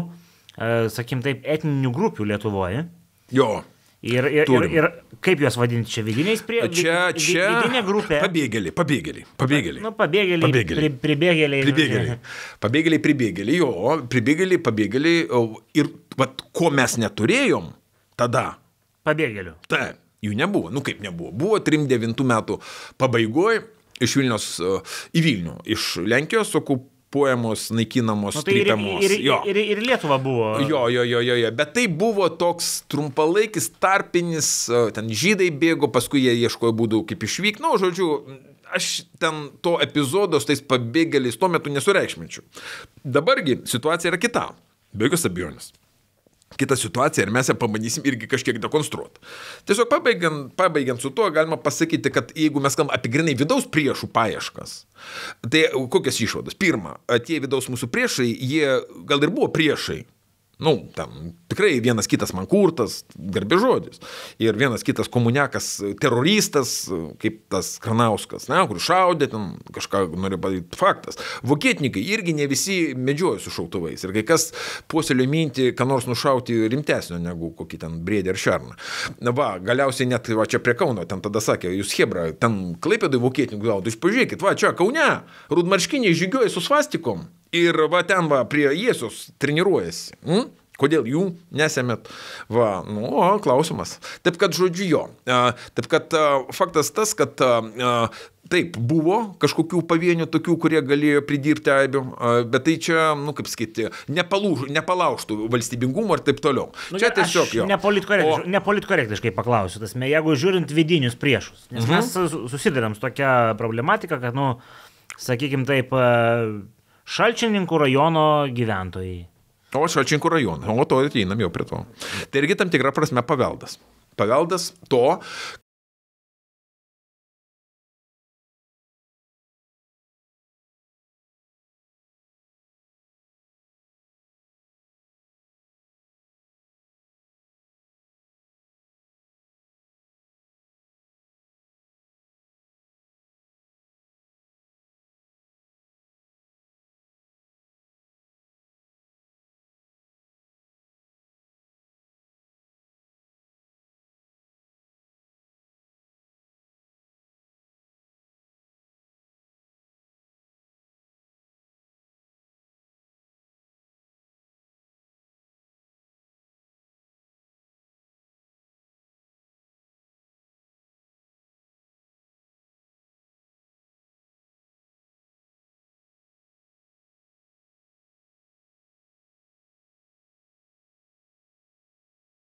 e, sakim taip, etninių grupių Lietuvoje. Jo. Ir, ir, turim. ir, ir kaip juos vadinti čia vidiniais prie... Čia, čia. Vidinė grupė. Pabėgėliai, pabėgėliai, pabėgėliai. Na, nu, pabėgėliai. Pabėgėliai. Pri, pribėgėliai. Nu, pribėgėliai. Pabėgėliai, pribėgėliai, jo, pribėgėliai, pabėgėliai. Ir, vat, ko mes neturėjom tada. Pabėgėlių. Taip. Jų nebuvo. Nu kaip nebuvo? Buvo 39 metų pabaigoje iš Vilnius e, į Vilnių, iš Lenkijos okupuojamos, naikinamos, nu, tai trypiamos. Ir, ir, jo. ir, ir Lietuva buvo. Jo, jo, jo, jo, jo, bet tai buvo toks trumpalaikis, tarpinis, e, ten žydai bėgo, paskui jie ieškojo būdų, kaip išvykti, nu, žodžiu, aš ten to epizodo su tais pabėgėliais tuo metu nesureikšminčiau. Dabargi situacija yra kita, be jokios abejonės kitą situaciją ir mes ją pabandysim irgi kažkiek dekonstruoti. Tiesiog pabaigiant, pabaigiant su tuo, galima pasakyti, kad jeigu mes kalbam apie grinai vidaus priešų paieškas, tai kokias išvadas? Pirma, tie vidaus mūsų priešai, jie gal ir buvo priešai, Nu, ten tikrai vienas kitas man kurtas, garbė žodis. Ir vienas kitas komuniakas, teroristas, kaip tas Kranauskas, ne, kur šaudė, ten kažką nori padaryti. Faktas. Vokietnikai irgi ne visi medžioja su šautuvais. Ir kai kas puoselio minti, ką nors nušauti rimtesnio negu kokį ten brėdį ar šarną. Na va, galiausiai net va čia prie Kauno, ten tada sakė, jūs Hebra, ten klaipėdai vokietininkų gaudai, pažiūrėkit, va čia Kaune, rudmarškiniai žygioja su svastikom. Ir va ten va prie Jėzus treniruojasi. Mm? Kodėl jų nesemėt? Va, nu, o, klausimas. Taip kad, žodžiu, jo. Taip kad faktas tas, kad taip, buvo kažkokių pavienių tokių, kurie galėjo pridirbti aibių, bet tai čia, nu, kaip sakyti, nepalūž, nepalauštų valstybingumo ir taip toliau. Nu, čia tiesiog jo. Nepolitkorektiškai, o... nepolitkorektiškai paklausiu, tasme, jeigu žiūrint vidinius priešus, nes mhm. mes susidurėm su tokia problematika, kad, nu, sakykim taip, Šalčininkų rajono gyventojai. O Šalčinkų rajoną. O to ateinam jau prie to. Tai irgi tam tikra prasme paveldas. Paveldas to,